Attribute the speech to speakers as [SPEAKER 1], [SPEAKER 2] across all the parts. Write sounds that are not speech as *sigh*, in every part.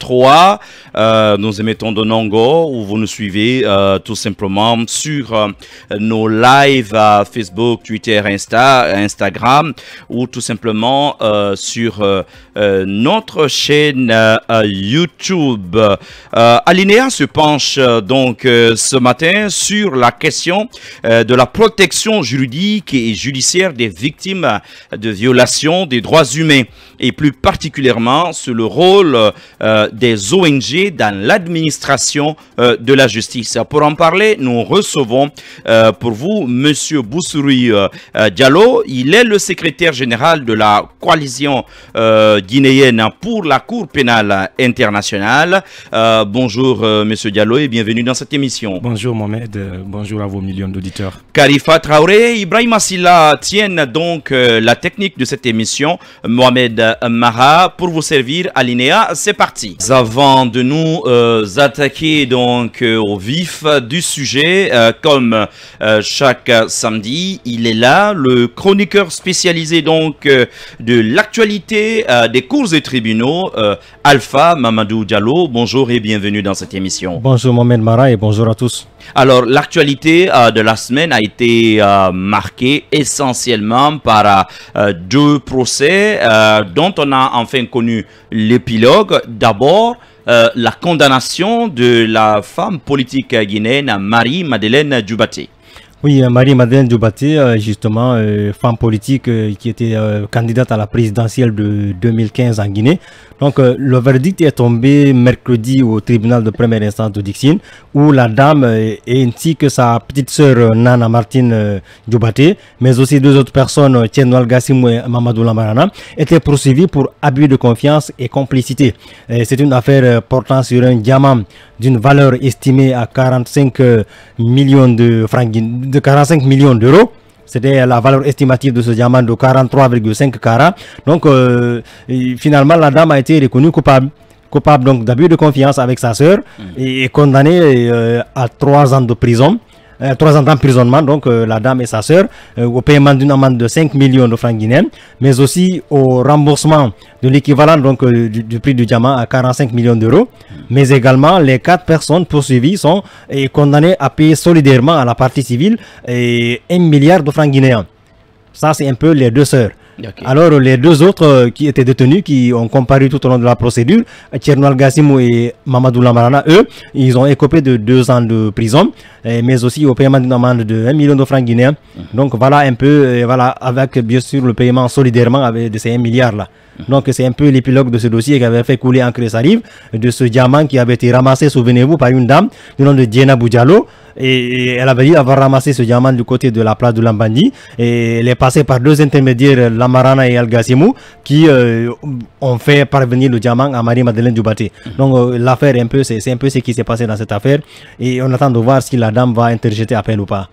[SPEAKER 1] 3 euh, nous émettons de Nongo où vous nous suivez euh, tout simplement sur euh, nos lives Facebook, Twitter, Insta, Instagram ou tout simplement sur notre chaîne YouTube. Alinéa se penche donc ce matin sur la question de la protection juridique et judiciaire des victimes de violations des droits humains et plus particulièrement sur le rôle euh, des ONG dans l'administration euh, de la justice. Pour en parler, nous recevons euh, pour vous Monsieur Boussouri Diallo. Il est le secrétaire général de la coalition guinéenne pour la Cour pénale internationale. bonjour Monsieur Diallo et bienvenue dans cette émission. Bonjour
[SPEAKER 2] Mohamed, bonjour à vos millions d'auditeurs.
[SPEAKER 1] Karifa Traoré, Ibrahim Asila tiennent donc la technique de cette émission. Mohamed euh, Mara pour vous servir à l'INEA. C'est parti. Avant de nous euh, attaquer donc euh, au vif du sujet, comme chaque samedi, il est là, le chroniqueur spécialisé donc de l'actualité des cours et tribunaux, Alpha Mamadou Diallo. Bonjour et bienvenue dans cette émission.
[SPEAKER 3] Bonjour Mohamed Mara et bonjour à tous.
[SPEAKER 1] Alors, l'actualité euh, de la semaine a été euh, marquée essentiellement par euh, deux procès dont on a enfin connu l'épilogue. D'abord, la condamnation de la femme politique guinéenne Marie-Madeleine Dubaté.
[SPEAKER 3] Oui, euh, Marie-Madeleine Djoubaté, euh, justement, euh, femme politique qui était candidate à la présidentielle de 2015 en Guinée. Donc, le verdict est tombé mercredi au tribunal de première instance de Dixine, où la dame, et ainsi que sa petite sœur Nana Martine Djoubaté, mais aussi deux autres personnes, Tienoual Gassim et Mamadou Lamarana, étaient poursuivies pour abus de confiance et complicité. C'est une affaire portant sur un diamant d'une valeur estimée à 45 millions de francs guinéens de 45 millions d'euros. C'était la valeur estimative de ce diamant de 43,5 carats. Donc, euh, finalement, la dame a été reconnue coupable. Coupable donc d'abus de confiance avec sa sœur mmh. et, condamnée euh, à trois ans de prison. Euh, trois ans d'emprisonnement, donc euh, la dame et sa sœur, euh, au paiement d'une amende de 5 millions de francs guinéens, mais aussi au remboursement de l'équivalent donc du, prix du diamant à 45 millions d'euros. Mais également, les quatre personnes poursuivies sont condamnées à payer solidairement à la partie civile et 1 milliard de francs guinéens. Ça, c'est un peu les deux sœurs. Alors, les deux autres euh, qui étaient détenus, qui ont comparu tout au long de la procédure, Tchernoal Gassimou et Mamadou Lamarana, eux, ils ont écopé de deux ans de prison, mais aussi au paiement d'une amende de 1 million de francs guinéens. Mhm. Donc, voilà un peu, euh, voilà, avec bien sûr le paiement solidairement avec, de ces 1 milliard là. Mhm. Donc c'est un peu l'épilogue de ce dossier qui avait fait couler en Sarive, de ce diamant qui avait été ramassé, souvenez-vous, par une dame du nom de Diana Boudjalo. Et elle avait dit avoir ramassé ce diamant du côté de la place de Lambandi. Et elle est passée par deux intermédiaires, Lamarana et Al qui euh, ont fait parvenir le diamant à Marie-Madeleine Dubaté. Mhm. Donc euh, l'affaire, un peu, c'est un peu ce qui s'est passé dans cette affaire. Et on attend de voir si la dame va interjeter appel ou pas.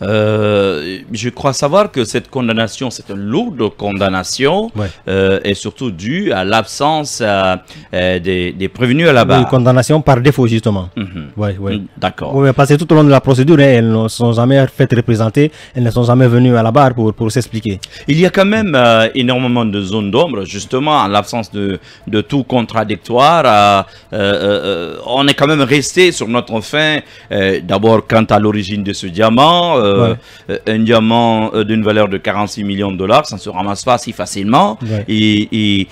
[SPEAKER 1] Euh, je crois savoir que cette condamnation, c'est une lourde condamnation surtout dû à l'absence euh, euh, des, des, prévenus à la barre.
[SPEAKER 3] condamnation par défaut, justement.
[SPEAKER 1] Oui, mhm. oui. Mm, d'accord.
[SPEAKER 3] Oui, parce que tout au long de la procédure, hein, elles ne sont jamais faites représenter, elles ne sont jamais venues à la barre pour, pour s'expliquer.
[SPEAKER 1] Il y a quand même euh, énormément de zones d'ombre, justement, en l'absence de, de, tout contradictoire. on est quand même resté sur notre fin, d'abord quant à l'origine de ce diamant, un diamant d'une valeur de 46 millions de dollars, ça ne se ramasse pas si facilement. Et et,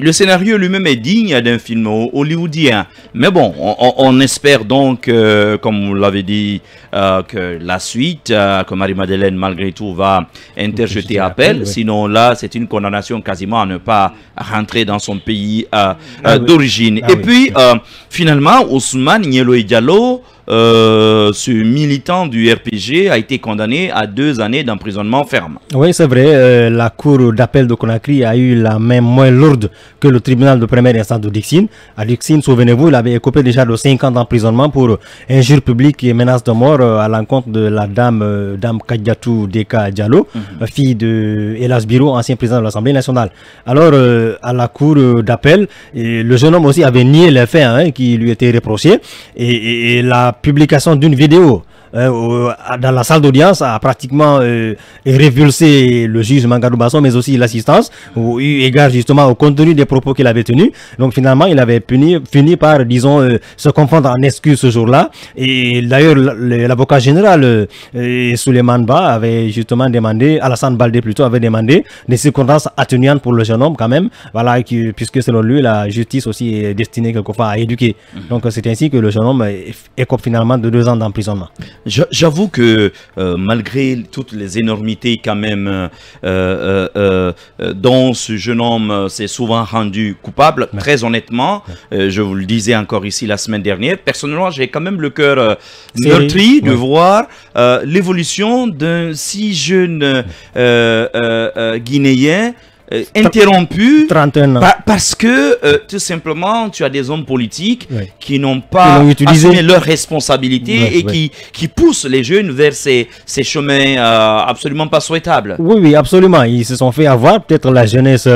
[SPEAKER 1] le scénario lui-même est digne d'un film hollywoodien. Mais bon, on, espère donc, euh, comme vous l'avez dit, euh, que la suite, euh, que Marie-Madeleine, malgré tout, va interjeter appel. Sinon, là, c'est une condamnation quasiment à ne pas rentrer dans son pays ah d'origine. Ah et puis, finalement, Ousmane Nielo Diallo, euh, ce militant du RPG a été condamné à deux années d'emprisonnement ferme.
[SPEAKER 3] Oui, c'est vrai. Euh, la cour d'appel de Conakry a eu la main moins lourde que le tribunal de première instance de Dixine. À Dixine, souvenez-vous, il avait écopé déjà de 50 ans d'emprisonnement pour injures publiques et menaces de mort euh, à l'encontre de la dame, dame Kadjatou Deka Diallo, mhm. fille de Elas Biro, ancien président de l'Assemblée nationale. Alors, à la cour d'appel, le jeune homme aussi avait nié les faits hein, qui lui étaient reprochés. et, et la publication d'une vidéo euh, dans la salle d'audience a pratiquement euh, révulsé le juge Mangadou Basson, mais aussi l'assistance, eu égard justement au contenu des propos qu'il avait tenus. Donc finalement, il avait fini par, disons, euh, se confondre en excuse ce jour-là. Et d'ailleurs, l'avocat général Suleiman Ba avait justement demandé, Alassane Baldé plutôt, avait demandé des circonstances atténuantes pour le jeune homme quand même, voilà, puisque selon lui, la justice aussi est destinée quelquefois à éduquer. Mmh. Donc c'est ainsi que le jeune homme écope finalement de deux ans d'emprisonnement.
[SPEAKER 1] J'avoue que euh, malgré toutes les énormités quand même euh, euh, dont ce jeune homme s'est souvent rendu coupable, très honnêtement, je vous le disais encore ici la semaine dernière, personnellement j'ai quand même le cœur meurtri de voir l'évolution d'un si jeune Guinéen euh, interrompu 31 parce que euh, tout simplement tu as des hommes politiques qui n'ont pas utilisé leurs responsabilités et Qui, qui poussent les jeunes vers ces, ces chemins euh, absolument pas souhaitables.
[SPEAKER 3] Oui, oui, absolument. Ils se sont fait avoir. Peut-être la jeunesse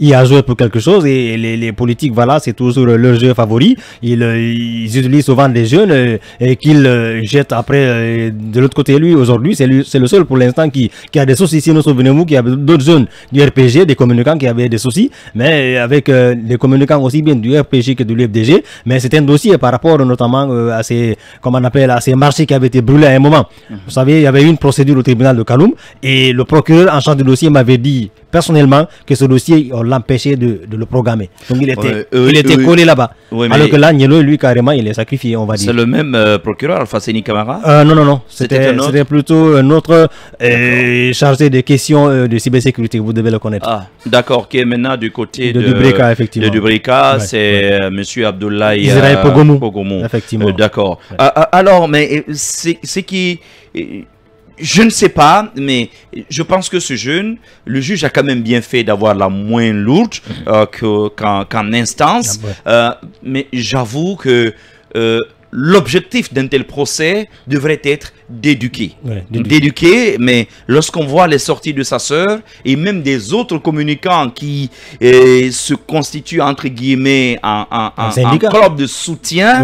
[SPEAKER 3] y a joué pour quelque chose et les, les politiques, voilà, c'est toujours leur jeu favori. Ils, utilisent souvent des jeunes et qu'ils jettent après de l'autre côté. Lui, aujourd'hui, c'est le seul pour l'instant qui, qui a des sources ici. Nous souvenez vous qui a d'autres jeunes du RPG, Communiquants communicants qui avaient des soucis, mais avec les euh, communicants aussi bien du RPG que de l'UFDG. Mais c'était un dossier par rapport notamment euh, à ces, comment on appelle, à ces marchés qui avaient été brûlés à un moment. Mhm. Vous savez, il y avait une procédure au tribunal de Kaloum et le procureur en charge du dossier m'avait dit personnellement que ce dossier, on l'empêchait de, le programmer. Donc il était, euh, était collé là-bas. Alors que là, Nielo, lui, carrément, il est sacrifié, on va dire. C'est le même
[SPEAKER 1] euh, procureur, face Camara
[SPEAKER 3] euh, Non, non, non. C'était plutôt un autre euh, chargé des questions de cybersécurité, vous devez le connaître. Ah,
[SPEAKER 1] d'accord, qui est maintenant du côté de, de Dubrika, effectivement. De Dubrika, c'est Monsieur Abdoulaye Israël Pogomou. Effectivement. d'accord. Ah, ah, alors, mais c'est qui je ne sais pas, mais je pense que ce jeune, le juge a quand même bien fait d'avoir la moins lourde mhm. euh, qu'en instance. Ah, euh, mais j'avoue que euh, l'objectif d'un tel procès devrait être d'éduquer. d'éduquer, mais lorsqu'on voit les sorties de sa sœur et même des autres communicants qui se constituent entre guillemets en, club de soutien.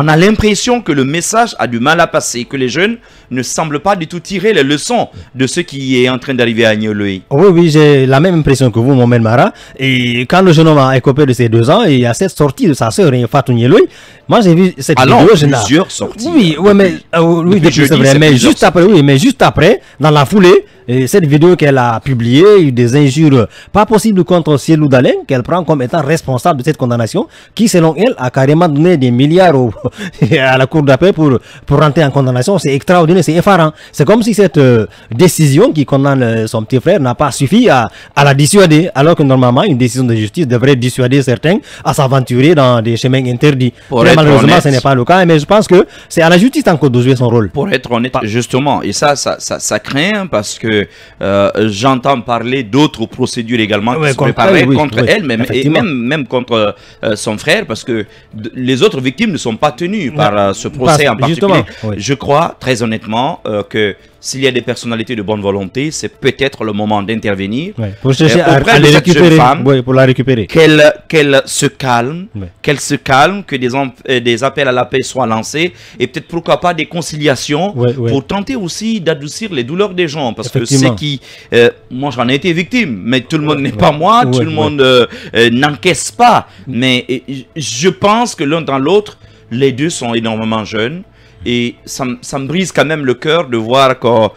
[SPEAKER 1] On a l'impression que le message a du mal à passer, que les jeunes ne semblent pas du tout tirer les leçons de ce qui est en train d'arriver à Niolui.
[SPEAKER 3] Oui, oui, j'ai la même impression que vous, mon Mara. Et quand le jeune homme a écopé de ses deux ans, et a cette sortie de sa sœur, hein, Fatou Niolui. moi j'ai vu cette vidéo. Alors, plusieurs sorties. Oui, euh, oui, mais, juste après, oui, mais juste après, dans la foulée, cette vidéo qu'elle a publiée, des injures pas possibles contre Cielou qu'elle prend comme étant responsable de cette condamnation, qui selon elle a carrément donné des milliards aux, *laughs* à la cour d'appel pour, pour rentrer en condamnation. C'est extraordinaire, c'est effarant. C'est comme si cette euh, décision qui condamne euh, son petit frère n'a pas suffi à, à la dissuader, alors que normalement une décision de justice devrait dissuader certains à s'aventurer dans des chemins interdits. malheureusement, ce n'est pas le cas, mais je pense que c'est à la justice encore de jouer son rôle.
[SPEAKER 1] Pour être honnête, justement, et ça, ça, ça, craint hein, parce que euh, j'entends parler d'autres procédures également qui se préparaient contre, elle, même, et même, même contre son frère, parce que les autres victimes ne sont pas par euh, ce procès en particulier. Je crois très honnêtement euh, que s'il y a des personnalités de bonne volonté, c'est peut-être le moment d'intervenir pour chercher euh, à, femme, pour la récupérer. Qu'elle qu'elle se calme, qu'elle se calme, que des, des appels à la paix soient lancés et peut-être pourquoi pas des conciliations pour tenter aussi d'adoucir les douleurs des gens parce que c'est qui moi j'en ai été victime, mais tout le monde n'est pas moi, tout le monde n'encaisse pas, mais je pense que l'un dans l'autre les deux sont énormément jeunes. Et ça, me brise quand même le cœur de voir qu'en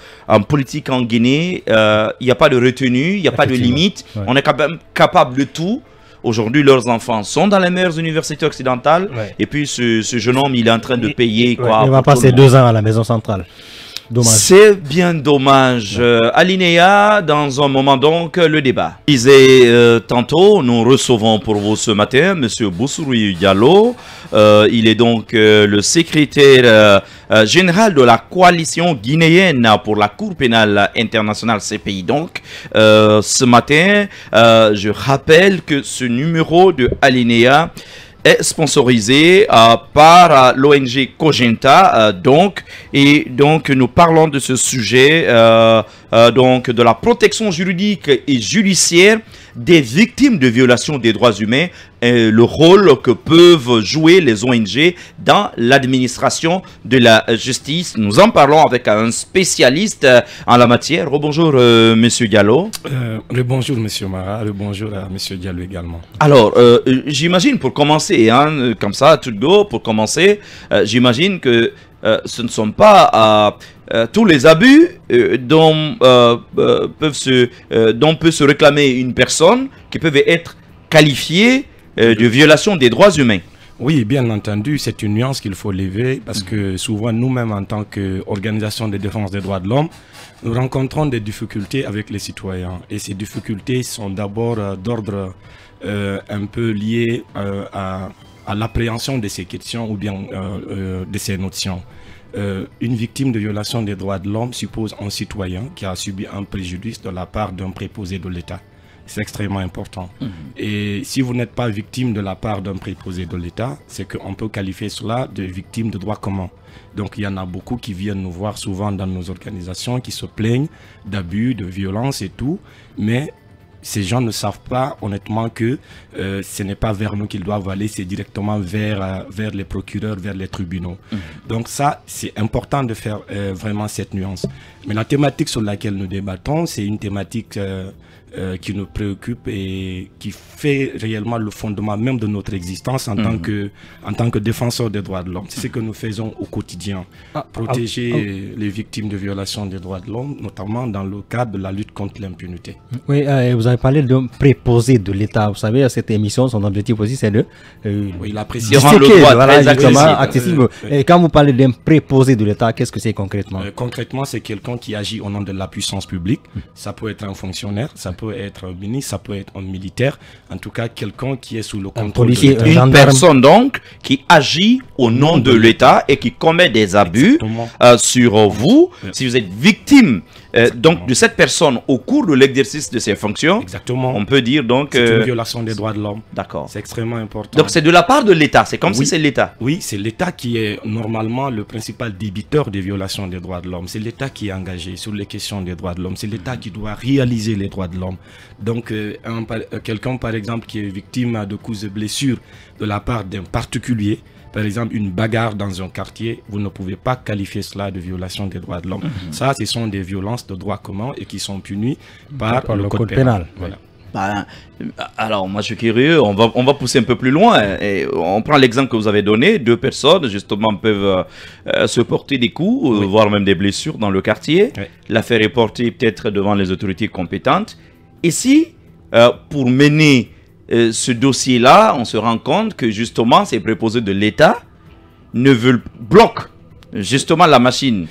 [SPEAKER 1] politique en Guinée, euh, il n'y a pas de retenue, il n'y a pas de limite. On est quand même capable de tout. Aujourd'hui, leurs enfants sont dans les meilleures universités occidentales. Et puis, ce, jeune homme, il est en train de payer. il va passer deux ans à la maison centrale. C'est bien dommage. Alinéa, dans un moment donc, le débat. il euh, tantôt, nous recevons pour vous ce matin M. Boussouri Diallo. Euh, il est donc euh, le secrétaire général de la coalition guinéenne pour la Cour pénale internationale CPI. Donc, ce matin, je rappelle que ce numéro de Alinéa est sponsorisé euh, par euh, l'ONG Cogenta, euh, donc, et donc nous parlons de ce sujet, donc de la protection juridique et judiciaire des victimes de violations des droits humains et le rôle que peuvent jouer les ONG dans l'administration de la justice. Nous en parlons avec un spécialiste euh, en la matière. Bonjour M. Euh, Monsieur Gallo. le
[SPEAKER 2] euh, bonjour, Monsieur Mara. Le bonjour à Monsieur Gallo également.
[SPEAKER 1] Alors, j'imagine pour commencer, hein, comme ça, tout go, pour commencer, j'imagine que ce ne sont pas euh, tous les abus euh, euh, dont, peut se réclamer une personne qui peuvent être qualifiés de violation des droits humains.
[SPEAKER 2] Oui, bien entendu, c'est une nuance qu'il faut lever parce que souvent nous-mêmes en tant qu'organisation de défense des droits de l'homme, nous rencontrons des difficultés avec les citoyens et ces difficultés sont d'abord d'ordre un peu lié à, l'appréhension de ces questions ou bien de ces notions. Euh, une victime de violation des droits de l'homme suppose un citoyen qui a subi un préjudice de la part d'un préposé de l'État. C'est extrêmement important. Mmh. Et si vous n'êtes pas victime de la part d'un préposé de l'État, c'est qu'on peut qualifier cela de victime de droit commun. Donc il y en a beaucoup qui viennent nous voir souvent dans nos organisations, qui se plaignent d'abus, de violence et tout. Mais ces gens ne savent pas honnêtement que euh, ce n'est pas vers nous qu'ils doivent aller, c'est directement vers, euh, vers les procureurs, vers les tribunaux. Mm. Donc ça, c'est important de faire euh, vraiment cette nuance. Mais la thématique sur laquelle nous débattons, c'est une thématique... Euh, qui nous préoccupe et qui fait réellement le fondement même de notre existence en, tant, mhm. que, en tant que défenseur des droits de l'homme. C'est ce que nous faisons au quotidien, ah, ah, ah. protéger les victimes de violations des droits de l'homme, notamment dans le cadre de la lutte contre l'impunité.
[SPEAKER 3] Oui, euh, vous avez parlé de préposé de l'État. Vous savez, à euh, cette émission, son objectif aussi, c'est de... Euh, oui, la précision, le droit Et quand vous parlez d'un préposé de l'État, qu'est-ce que c'est concrètement
[SPEAKER 2] Concrètement, c'est quelqu'un qui agit au nom de la puissance publique. Hmm. Ça peut être un fonctionnaire, ça peut peut être un ministre, ça peut être un militaire, en tout cas quelqu'un qui est sous le contrôle Une personne
[SPEAKER 1] donc qui agit au nom de l'État et qui commet des abus euh, sur vous. Si vous êtes victime euh, donc, de cette personne au cours de l'exercice de ses fonctions,
[SPEAKER 2] on peut dire donc. C'est une euh,
[SPEAKER 1] violation des droits de l'homme. D'accord. C'est extrêmement important. Donc, c'est de la part de l'État. C'est comme si c'est
[SPEAKER 2] l'État. Oui, c'est l'État qui est normalement le principal débiteur des violations des droits de l'homme. C'est l'État qui est engagé sur les questions des droits de l'homme. C'est l'État qui doit réaliser les droits de l'homme. Donc, euh, quelqu'un, par exemple, qui est victime de coups de blessures de la part d'un particulier, par exemple, une bagarre dans un quartier, vous ne pouvez pas qualifier cela de violation des droits de l'homme. Mhm. Ça, ce sont des violences de droit commun et qui sont punies par, le, code, pénal. Voilà.
[SPEAKER 1] Bah, alors, moi, je suis curieux. On va, on va pousser un peu plus loin. Et on prend l'exemple que vous avez donné. Deux personnes, justement, peuvent euh, se porter des coups, euh, voire même des blessures dans le quartier. L'affaire est portée peut-être devant les autorités compétentes. Et si, euh, pour mener euh, ce dossier-là, on se rend compte que justement ces préposés de l'État ne veulent bloquer justement la machine.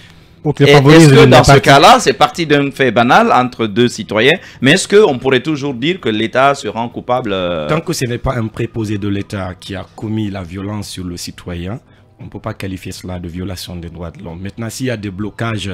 [SPEAKER 2] Est-ce que dans ce
[SPEAKER 1] cas-là, c'est parti d'un fait banal entre deux citoyens, mais est-ce qu'on pourrait toujours dire que l'État se rend coupable euh, Tant
[SPEAKER 2] que ce n'est pas un préposé de l'État qui a commis la violence sur le citoyen, on ne peut pas qualifier cela de violation des droits de l'homme. Maintenant, s'il y a des blocages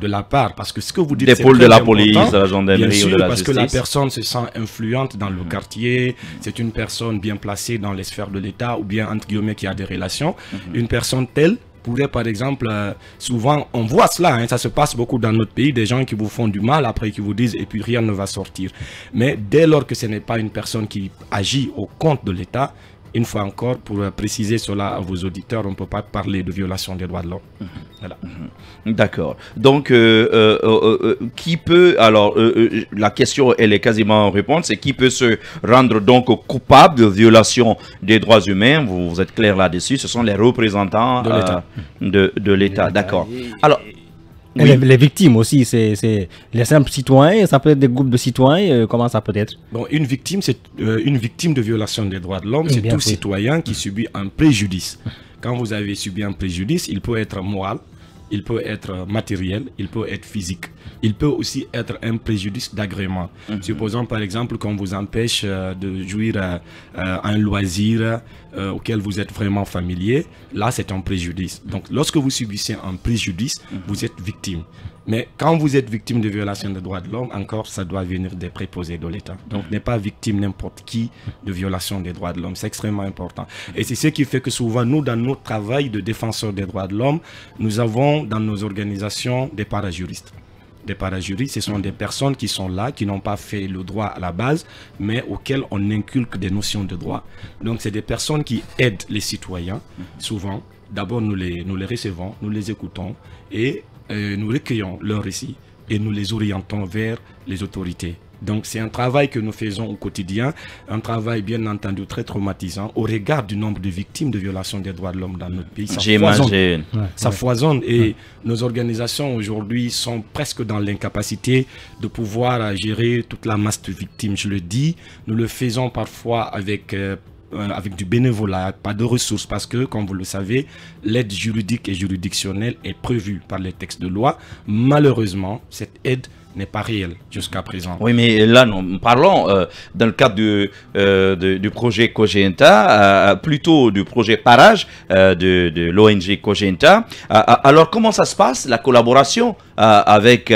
[SPEAKER 2] de la part, parce que ce que vous dites, des de la police, la gendarmerie ou de la parce que la personne se sent influente dans le mmh. quartier, c'est une personne bien placée dans les sphères de l'État ou bien entre guillemets qui a des relations, mmh. une personne telle pourrait par exemple, euh, souvent on voit cela, hein, ça se passe beaucoup dans notre pays, des gens qui vous font du mal après qui vous disent et puis rien ne va sortir. Mais dès lors que ce n'est pas une personne qui agit au compte de l'État, une fois encore, pour euh, préciser cela à vos auditeurs, on ne peut pas parler de violation des droits de l'homme. Mhm.
[SPEAKER 1] Mhm. D'accord. Donc, euh, euh, qui peut, alors, la question, elle est quasiment en réponse, c'est qui peut se rendre donc coupable de violation des droits humains vous, êtes clair là-dessus, ce sont les représentants de l'État. de d'accord. Alors... Les,
[SPEAKER 3] victimes aussi, c'est les simples citoyens, ça peut être des groupes de citoyens,
[SPEAKER 2] euh, comment ça peut être bon, Une victime, c'est euh, une victime de violation des droits de l'homme, c'est tout citoyen qui subit un préjudice. Quand vous avez subi un préjudice, il peut être moral, il peut être matériel, il peut être physique. Il peut aussi être un préjudice d'agrément. Mhm. Supposons par exemple qu'on vous empêche euh, de jouir à euh, un loisir euh, auquel vous êtes vraiment familier, là c'est un préjudice. Donc lorsque vous subissez un préjudice, mhm. vous êtes victime. Mais quand vous êtes victime de violation des droits de l'homme, encore, ça doit venir des préposés de l'État. Donc, mm. n'est pas victime n'importe qui de violation des droits de l'homme. C'est extrêmement important. Et c'est ce qui fait que souvent, nous, dans notre travail de défenseur des droits de l'homme, nous avons dans nos organisations des parajuristes des parajuristes, ce sont mm. des personnes qui sont là, qui n'ont pas fait le droit à la base, mais auxquelles on inculque des notions de droit. Donc, c'est des personnes qui aident les citoyens, mm. souvent. D'abord, nous les, nous les recevons, nous les écoutons, et nous recueillons leurs récits et nous les orientons vers les autorités. Donc c'est un travail que nous faisons au quotidien, un travail bien entendu très traumatisant au regard du nombre de victimes de violations des droits de l'homme dans notre pays. Ça foisonne. ça foisonne et nos organisations aujourd'hui sont presque dans l'incapacité de pouvoir gérer toute la masse de victimes. Je le dis, nous le faisons parfois avec euh, euh, avec du bénévolat, pas de ressources, parce que, comme vous le savez, l'aide juridique et juridictionnelle est prévue par les textes de loi. Malheureusement, cette aide n'est pas réel jusqu'à présent. Oui,
[SPEAKER 1] mais là, nous parlons euh, dans le cadre du, euh, de, du projet Cogenta, euh, plutôt du projet Parage de, de l'ONG Cogenta. alors, comment ça se passe, la collaboration avec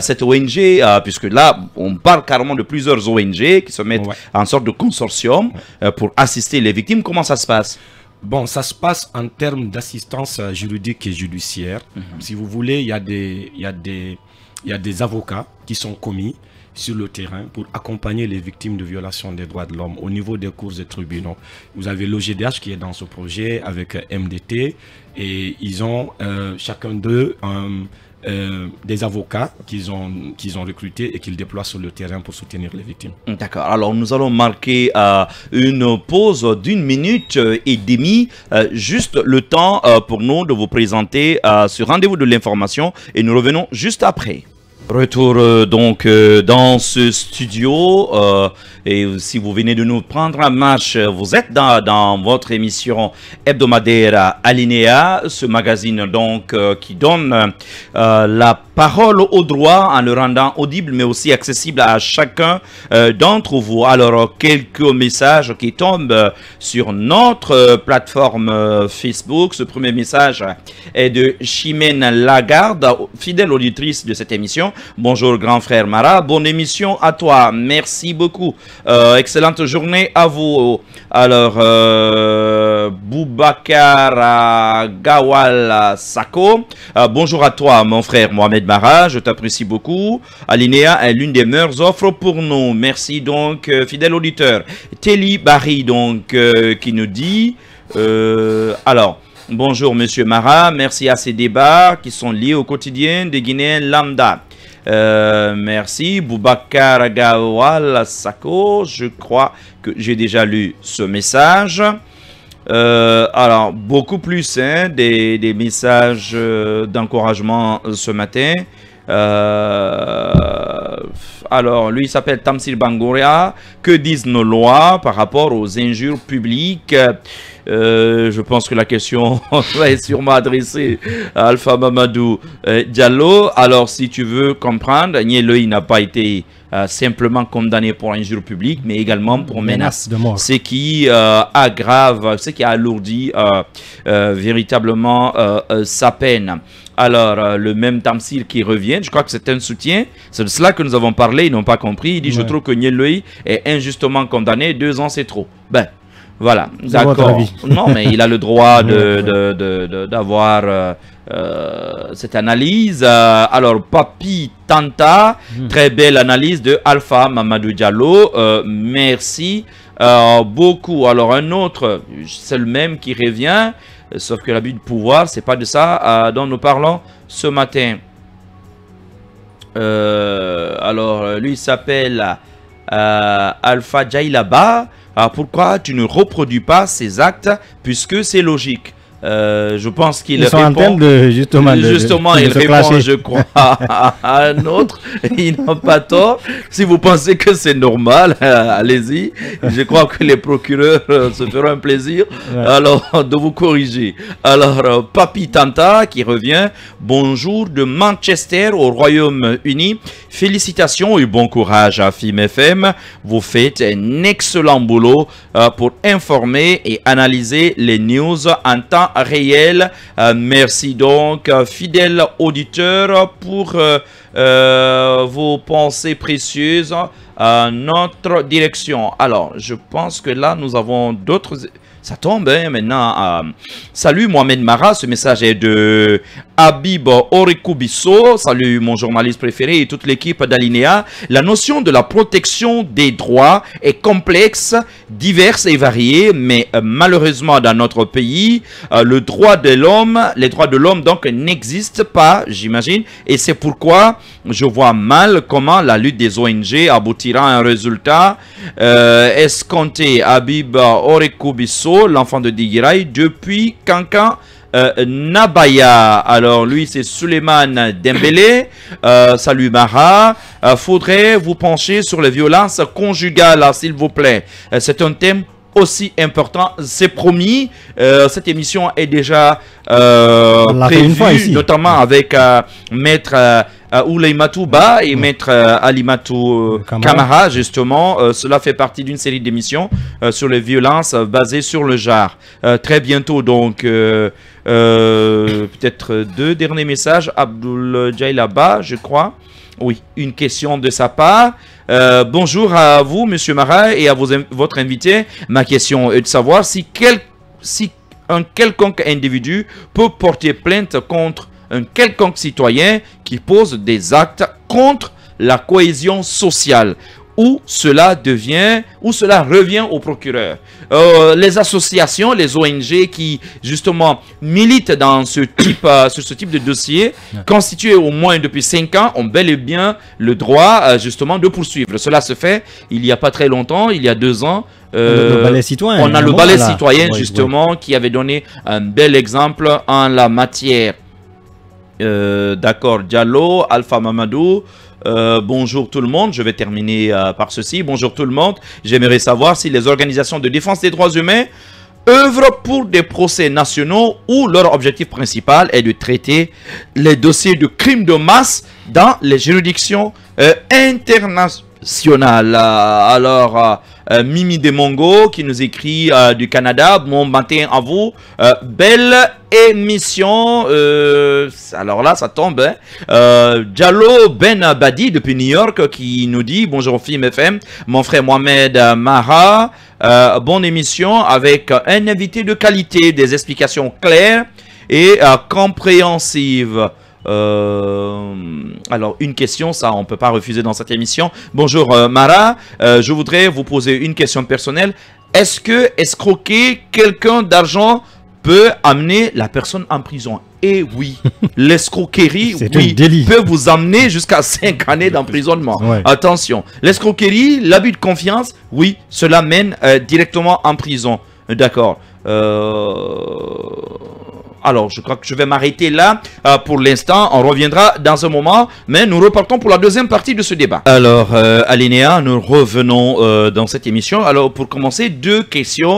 [SPEAKER 1] cette ONG Puisque là, on parle carrément de plusieurs ONG qui se mettent en sorte de consortium pour assister les victimes. Comment ça se passe Bon, ça se passe en termes d'assistance juridique et judiciaire. Mhm. Si vous
[SPEAKER 2] voulez, il y a des... Y a des il y a des avocats qui sont commis sur le terrain pour accompagner les victimes de violations des droits de l'homme au niveau des cours et tribunaux. Vous avez l'OGDH qui est dans ce projet avec euh, MDT et ils ont euh, chacun d'eux un euh, des avocats qu'ils ont, qu'ils ont recrutés et qu'ils déploient sur le terrain pour soutenir
[SPEAKER 1] les victimes. D'accord. Alors nous allons marquer euh, une pause d'une minute euh, et demie, juste le temps pour nous de vous présenter ce rendez-vous de l'information et nous revenons juste après. Retour euh, donc euh, dans ce studio euh, et si vous venez de nous prendre en marche, vous êtes dans, dans votre émission hebdomadaire Alinea, ce magazine donc qui donne la parole au droit en le rendant audible mais aussi accessible à chacun euh, d'entre vous. Alors euh, quelques messages qui tombent euh, sur notre plateforme Facebook. Ce premier message est de Chimène Lagarde, fidèle auditrice de cette émission. Bonjour grand frère Mara, bonne émission à toi. Merci beaucoup. excellente journée à vous. Alors Boubacar Gawal Sako, bonjour à toi mon frère Mohamed Mara, Je t'apprécie beaucoup. Alinea, est l'une des meilleures offres pour nous. Merci donc, euh, fidèle auditeur. Telly Barry, donc, euh, qui nous dit... Euh, alors... Bonjour Monsieur Mara. merci à ces débats qui sont liés au quotidien des Guinéens lambda. merci. Boubacar Gawal Sako, je crois que j'ai déjà lu ce message. Euh, alors, beaucoup plus hein, des, messages euh, d'encouragement euh, ce matin. alors, lui s'appelle Tamsil Bangoria. Que disent nos lois par rapport aux injures publiques euh, je pense que la question *laughs* est sûrement adressée à Alpha Mamadou euh, Diallo. Alors, si tu veux comprendre, Nieloi n'a pas été euh, simplement condamné pour injure publique, mais également pour menace, de mort. Ce qui aggrave, ce qui alourdit véritablement sa peine. Alors, le même Tamsil qui revient, je crois que c'est un soutien. C'est de cela que nous avons parlé, ils n'ont pas compris. Il dit, je trouve que Nieloi est injustement condamné, deux ans c'est trop. Ben, voilà, d'accord. *laughs* Non, mais il a le droit d'avoir de, euh, euh, cette analyse. Euh, alors, Papi Tanta, hmm. très belle analyse de Alpha Mamadou Diallo. merci beaucoup. Alors, un autre, c'est le même qui revient, sauf que l'abus de pouvoir, c'est pas de ça dont nous parlons ce matin. alors, lui s'appelle Alpha Jailaba. Ah, pourquoi tu ne reproduis pas ces actes puisque c'est logique euh, je pense qu'il répond. En
[SPEAKER 3] justement, de, justement il répond, je
[SPEAKER 1] crois, à, un autre. Il n'a pas tort. Si vous pensez que c'est normal, *laughs* allez-y. Je crois que les procureurs euh, se feront un plaisir alors, *laughs* de vous corriger. Alors, euh, Papi Tanta qui revient. Bonjour de Manchester au Royaume-Uni. Félicitations et bon courage à FIM FM. Vous faites un excellent boulot pour informer et analyser les news en temps réel. Euh, merci donc, euh, fidèle auditeur pour euh, vos pensées précieuses. notre direction. Alors, je pense que là, nous avons d'autres ça tombe hein, maintenant. salut Mohamed Mara, ce message est de Habib Orekubiso, salut mon journaliste préféré et toute l'équipe d'Alinea, la notion de la protection des droits est complexe, diverse et variée, mais euh, malheureusement dans notre pays, euh, le droit de l'homme, les droits de l'homme donc n'existent pas, j'imagine, et c'est pourquoi je vois mal comment la lutte des ONG aboutira à un résultat euh, escompté. Habib Orekubiso, l'enfant de Digirai, depuis quand euh, Nabaya. Alors lui, c'est Suleiman Dembélé. Euh, salut Mara. Euh, faudrait vous pencher sur les violences conjugales, hein, s'il vous plaît. c'est un thème aussi important, c'est promis. cette émission est déjà prévue, notamment avec Maître Ouley Matouba et Maître Alimatou Kamara, justement. cela fait partie d'une série d'émissions sur les violences basées sur le genre. très bientôt, donc, euh, peut-être deux derniers messages. Abdul bas je crois. Oui, une question de sa part. Euh, bonjour à vous, Monsieur Marat, et à vos, votre invité. Ma question est de savoir si, quel, si un quelconque individu peut porter plainte contre un quelconque citoyen qui pose des actes contre la cohésion sociale où cela devient, où cela revient au procureur. Euh, les associations, les ONG qui justement militent dans ce type, euh, sur ce type de dossier, constituées au moins depuis 5 ans, ont bel et bien le droit euh, justement de poursuivre. Cela se fait il n'y a pas très longtemps, il y a deux ans, On a le balai citoyen, justement, qui avait donné un bel exemple en la matière. D'accord, Diallo, Alpha Mamadou, euh, bonjour tout le monde, je vais terminer euh, par ceci. Bonjour tout le monde, j'aimerais savoir si les organisations de défense des droits humains œuvrent pour des procès nationaux où leur objectif principal est de traiter les dossiers de crimes de masse dans les juridictions euh, internationales euh, alors, euh, euh, mimi Mimi Demongo qui nous écrit du Canada, bon matin à vous. belle émission. alors là, ça tombe. jallo hein. Ben Abadi depuis New York qui nous dit bonjour Film FM. Mon frère Mohamed Mara. bonne émission avec un invité de qualité, des explications claires et compréhensives. Euh, alors, une question, ça, on ne peut pas refuser dans cette émission. Bonjour euh, Mara, euh, je voudrais vous poser une question personnelle. Est-ce que escroquer quelqu'un d'argent peut amener la personne en prison. Et eh oui, *laughs* l'escroquerie oui, peut vous amener jusqu'à 5 *laughs* années d'emprisonnement. Attention, l'escroquerie, l'abus de confiance, oui, cela mène directement en prison. D'accord. Alors, je crois que je vais m'arrêter là euh, pour l'instant. On reviendra dans un moment, mais nous repartons pour la deuxième partie de ce débat. Alors, euh, alinea, nous revenons euh, dans cette émission. Alors, pour commencer, deux questions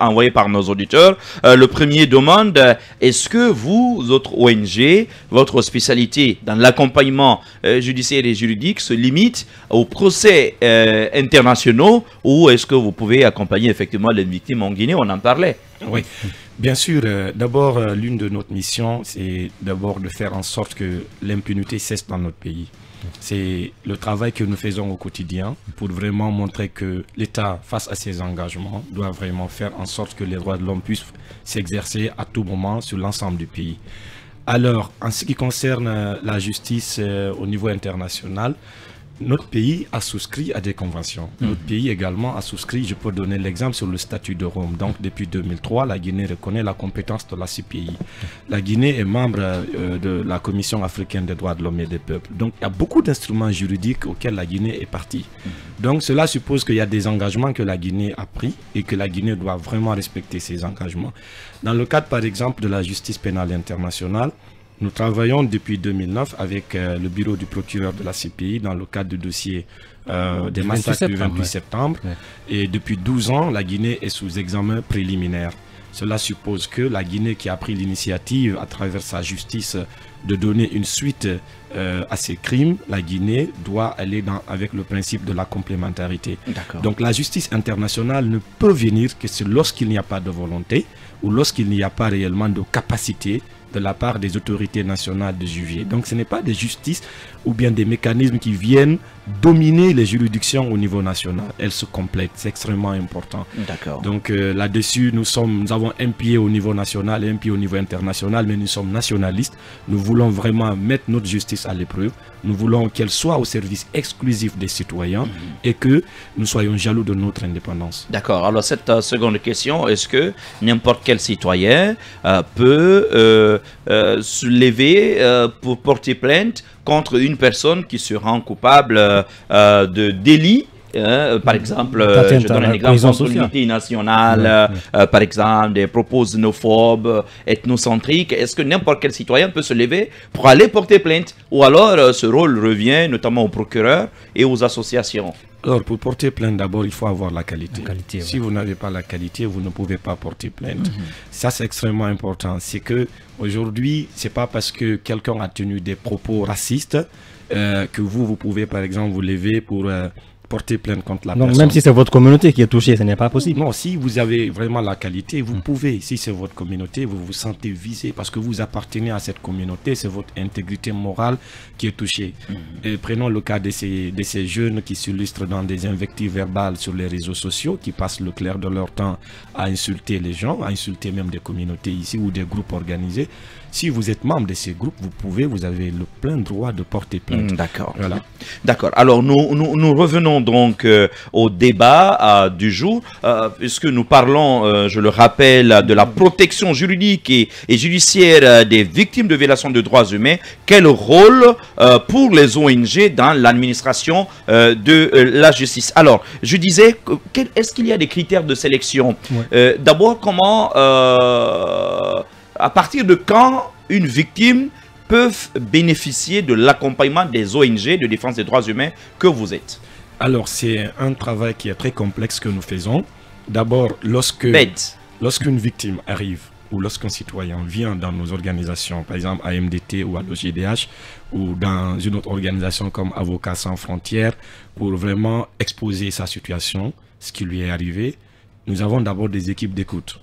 [SPEAKER 1] envoyées par nos auditeurs. le premier demande, est-ce que vous, autres ONG, votre spécialité dans l'accompagnement judiciaire et juridique se limite aux procès internationaux ou est-ce que vous pouvez accompagner effectivement les victimes en Guinée On en parlait. Oui.
[SPEAKER 2] Bien sûr, euh, d'abord, euh, l'une de notre missions, c'est d'abord de faire en sorte que l'impunité cesse dans notre pays. C'est le travail que nous faisons au quotidien pour vraiment montrer que l'État, face à ses engagements, doit vraiment faire en sorte que les droits de l'homme puissent s'exercer à tout moment sur l'ensemble du pays. Alors, en ce qui concerne euh, la justice au niveau international, notre pays a souscrit à des conventions. Hmm. Notre pays également a souscrit, je peux donner l'exemple sur le statut de Rome. Donc depuis 2003, la Guinée reconnaît la compétence de la CPI. La Guinée est membre euh, de la Commission africaine des droits de l'homme et des peuples. Donc il y a beaucoup d'instruments juridiques auxquels la Guinée est partie. Hmm. Donc cela suppose qu'il y a des engagements que la Guinée a pris et que la Guinée doit vraiment respecter ces engagements. Dans le cadre par exemple de la justice pénale internationale, nous travaillons depuis 2009 avec euh, le bureau du procureur de la CPI dans le cadre du dossier euh, des massacres du 28 septembre. Et depuis 12 ans, la Guinée est sous examen préliminaire. Cela suppose que la Guinée qui a pris l'initiative à travers sa justice de donner une suite euh, à ces crimes, la Guinée doit aller dans, avec le principe de la complémentarité. Donc la justice internationale ne peut venir que lorsqu'il n'y a pas de volonté ou lorsqu'il n'y a pas réellement de capacité de la part des autorités nationales de juillet. Donc ce n'est pas des justices ou bien des mécanismes qui viennent dominer les juridictions au niveau national. Elles se complètent, c'est extrêmement important. D'accord. Donc euh, là-dessus, nous, sommes, nous avons un pied au niveau national et un pied au niveau international, mais nous sommes nationalistes. Nous voulons vraiment mettre notre justice à l'épreuve. Nous voulons qu'elle soit au service exclusif des citoyens mhm. et que nous soyons jaloux de notre indépendance.
[SPEAKER 1] D'accord. Alors cette euh, seconde question, est-ce que n'importe quel citoyen euh, peut euh, se lever euh, pour porter plainte contre une personne qui se rend coupable euh, de délit Hein, euh, par mm. exemple, euh, je donne un exemple l'unité nationale, euh, par exemple, des propos xénophobes, ethnocentriques. Est-ce que n'importe quel citoyen peut se lever pour aller porter plainte Ou alors ce rôle revient notamment aux procureurs et aux associations
[SPEAKER 2] alors, pour porter plainte, d'abord, il faut avoir la qualité. si vous n'avez pas la qualité, vous ne pouvez pas porter plainte. Mm-hmm. Ça, c'est extrêmement important. C'est que aujourd'hui, c'est pas parce que quelqu'un a tenu des propos racistes que vous, vous pouvez, par exemple, vous lever pour porter contre la Donc, Même si c'est
[SPEAKER 3] votre communauté qui est touchée, ce n'est pas
[SPEAKER 2] possible. Non, si vous avez vraiment la qualité, vous hmm. pouvez. Si c'est votre communauté, vous vous sentez visé parce que vous appartenez à cette communauté, c'est votre intégrité morale qui est touchée. Hmm. Et prenons le cas de ces, de ces jeunes qui s'illustrent dans des invectives verbales sur les réseaux sociaux, qui passent le clair de leur temps à insulter les gens, à insulter même des communautés ici ou des groupes organisés. Si vous êtes membre de ces groupes, vous pouvez, vous avez le
[SPEAKER 1] plein droit de porter plainte. Hmm, d'accord. Voilà. D'accord. Alors, nous, nous, revenons donc euh, au débat du jour, euh, puisque nous parlons, euh, je le rappelle, de la protection juridique et, judiciaire des victimes de violations de droits humains. Quel rôle pour les ONG dans l'administration de la justice Alors, je disais, est-ce qu'il y a des critères de sélection D'abord, comment à partir de quand une victime peut bénéficier de l'accompagnement des ONG de défense des droits humains que vous êtes Alors, c'est un
[SPEAKER 2] travail qui est très complexe que nous faisons. D'abord, lorsque lorsqu'une victime arrive ou lorsqu'un citoyen vient dans nos organisations, par exemple à ou à ou dans une autre organisation comme Avocats sans frontières, pour vraiment exposer sa situation, ce qui lui est arrivé, nous avons d'abord des équipes d'écoute.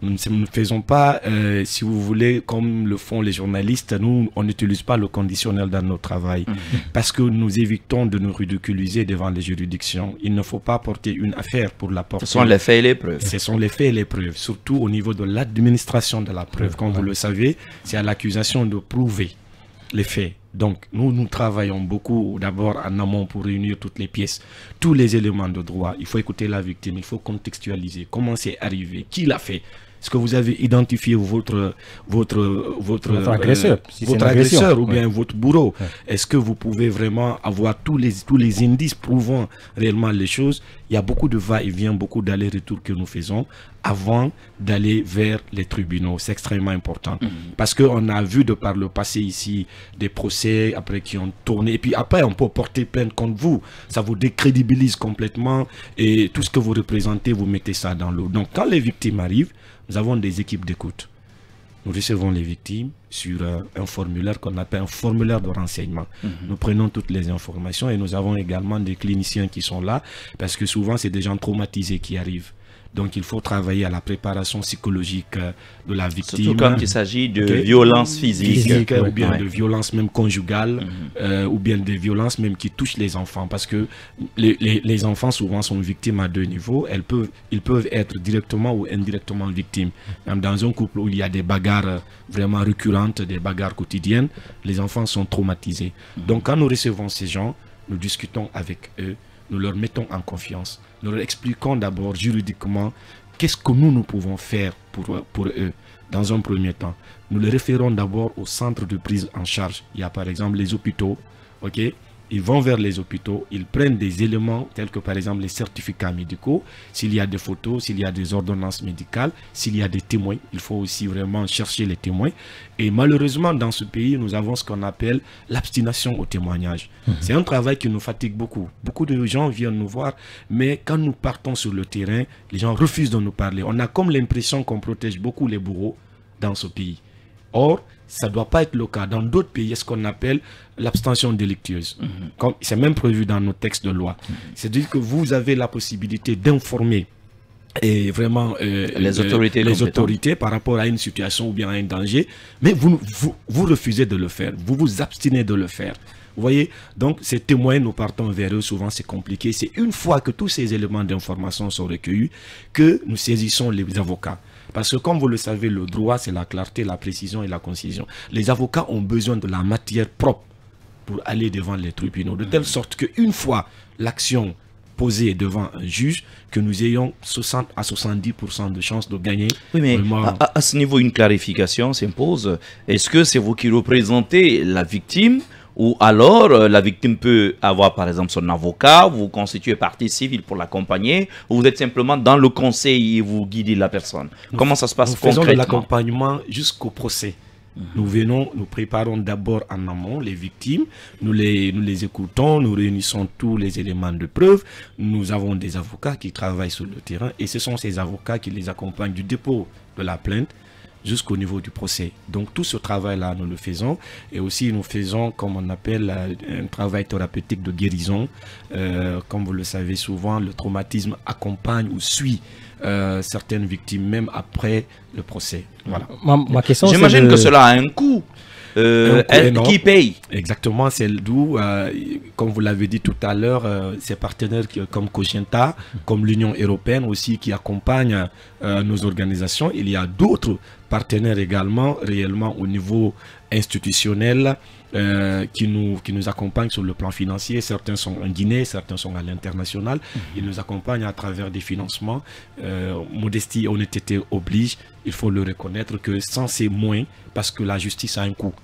[SPEAKER 2] Nous ne faisons pas, euh, si vous voulez, comme le font les journalistes, nous, on n'utilise pas le conditionnel dans notre travail mm. parce que nous évitons de nous ridiculiser devant les juridictions. Il ne faut pas porter une affaire pour la porter. Ce sont les faits et les preuves. Ce sont les faits et les preuves, surtout au niveau de l'administration de la preuve. Comme vous le savez, c'est à l'accusation de prouver les faits. Donc, nous, nous travaillons beaucoup d'abord en amont pour réunir toutes les pièces, tous les éléments de droit. Il faut écouter la victime, il faut contextualiser comment c'est arrivé, qui l'a fait, est-ce que vous avez identifié votre, votre, votre, agresseur, votre agresseur euh, ou bien votre bourreau Est-ce que vous pouvez vraiment avoir tous les, tous les indices prouvant réellement les choses Il y a beaucoup de va-et-vient, beaucoup d'allers-retours que nous faisons avant d'aller vers les tribunaux. C'est extrêmement important. Mm-hmm. Parce qu'on a vu de par le passé ici des procès après qui ont tourné. Et puis après, on peut porter plainte contre vous. Ça vous décrédibilise complètement. Et tout ce que vous représentez, vous mettez ça dans l'eau. Donc quand les victimes arrivent, nous avons des équipes d'écoute. Nous recevons les victimes sur euh, un, formulaire qu'on appelle un formulaire de renseignement. Mhm. Nous prenons toutes les informations et nous avons également des cliniciens qui sont là parce que souvent c'est des gens traumatisés qui arrivent. Donc il faut travailler à la préparation psychologique euh, de la victime. Surtout quand il s'agit de violences physiques. Physique, ou bien de violences même conjugales, mhm. euh, ou bien des violences même qui touchent les enfants. Parce que les, enfants souvent sont victimes à deux niveaux. Elles peuvent, ils peuvent être directement ou indirectement victimes. Même dans un couple où il y a des bagarres euh, vraiment récurrentes, des bagarres quotidiennes, les enfants sont traumatisés. Mhm. Donc quand nous recevons ces gens, nous discutons avec eux, nous leur mettons en confiance nous leur expliquons d'abord juridiquement qu'est-ce que nous, nous pouvons faire pour, pour eux dans un premier temps. Nous les référons d'abord au centre de prise en charge. Il y a par exemple les hôpitaux, ok ils vont vers les hôpitaux, ils prennent des éléments tels que par exemple les certificats médicaux, s'il y a des photos, s'il y a des ordonnances médicales, s'il y a des témoins, il faut aussi vraiment chercher les témoins. Et malheureusement, dans ce pays, nous avons ce qu'on appelle l'abstination au témoignage. Mhm. C'est un travail qui nous fatigue beaucoup. Beaucoup de gens viennent nous voir, mais quand nous partons sur le terrain, les gens refusent de nous parler. On a comme l'impression qu'on protège beaucoup les bourreaux dans ce pays. Or, ça ne doit pas être le cas. Dans d'autres pays, il ce qu'on appelle l'abstention délictueuse. Mhm. Comme C'est même prévu dans nos textes de loi. Mhm. C'est-à-dire que vous avez la possibilité d'informer et vraiment euh, les, autorités, par rapport à une situation ou bien à un danger, mais vous, vous, vous refusez de le faire, vous vous abstinez de le faire. Vous voyez, donc ces témoins, nous partons vers eux, souvent c'est compliqué. C'est une fois que tous ces éléments d'information sont recueillis que nous saisissons les avocats. Parce que comme vous le savez, le droit, c'est la clarté, la précision et la concision. Les avocats ont besoin de la matière propre pour aller devant les tribunaux, de telle mm. sorte qu'une fois l'action posée devant un juge, que nous ayons 60 à 70% de chances de gagner. Oui, mais
[SPEAKER 1] à, à ce niveau, une clarification s'impose. Est-ce que c'est vous qui représentez la victime ou alors euh, la victime peut avoir par exemple son avocat, vous constituez partie civile pour l'accompagner, ou vous êtes simplement dans le conseil et vous guidez la personne. Comment ça se passe nous concrètement de
[SPEAKER 2] l'accompagnement jusqu'au procès. Mhm. Nous venons, nous préparons d'abord en amont les victimes, nous les, nous les écoutons, nous réunissons tous les éléments de preuve. Nous avons des avocats qui travaillent sur le terrain et ce sont ces avocats qui les accompagnent du dépôt de la plainte jusqu'au niveau du procès. Donc tout ce travail-là, nous le faisons. Et aussi, nous faisons, comme on appelle, euh, un travail thérapeutique de guérison. Euh, comme vous le savez souvent, le traumatisme accompagne ou suit euh, certaines victimes, même après le procès. Voilà. Ma, question, J'imagine que cela a un coût. Euh, qui paye. Exactement, c'est d'où, euh, comme vous l'avez dit tout à l'heure, euh, ces partenaires comme Cochinta, comme l'Union européenne aussi qui accompagnent nos organisations. Il y a d'autres partenaires également, réellement au niveau institutionnel, euh, qui, nous, qui nous accompagnent sur le plan financier. Certains sont en Guinée, certains sont à l'international. Ils nous accompagnent à travers des financements. Euh, modestie, honnêteté oblige. Il faut le reconnaître que sans ces moins, parce que la justice a un coût.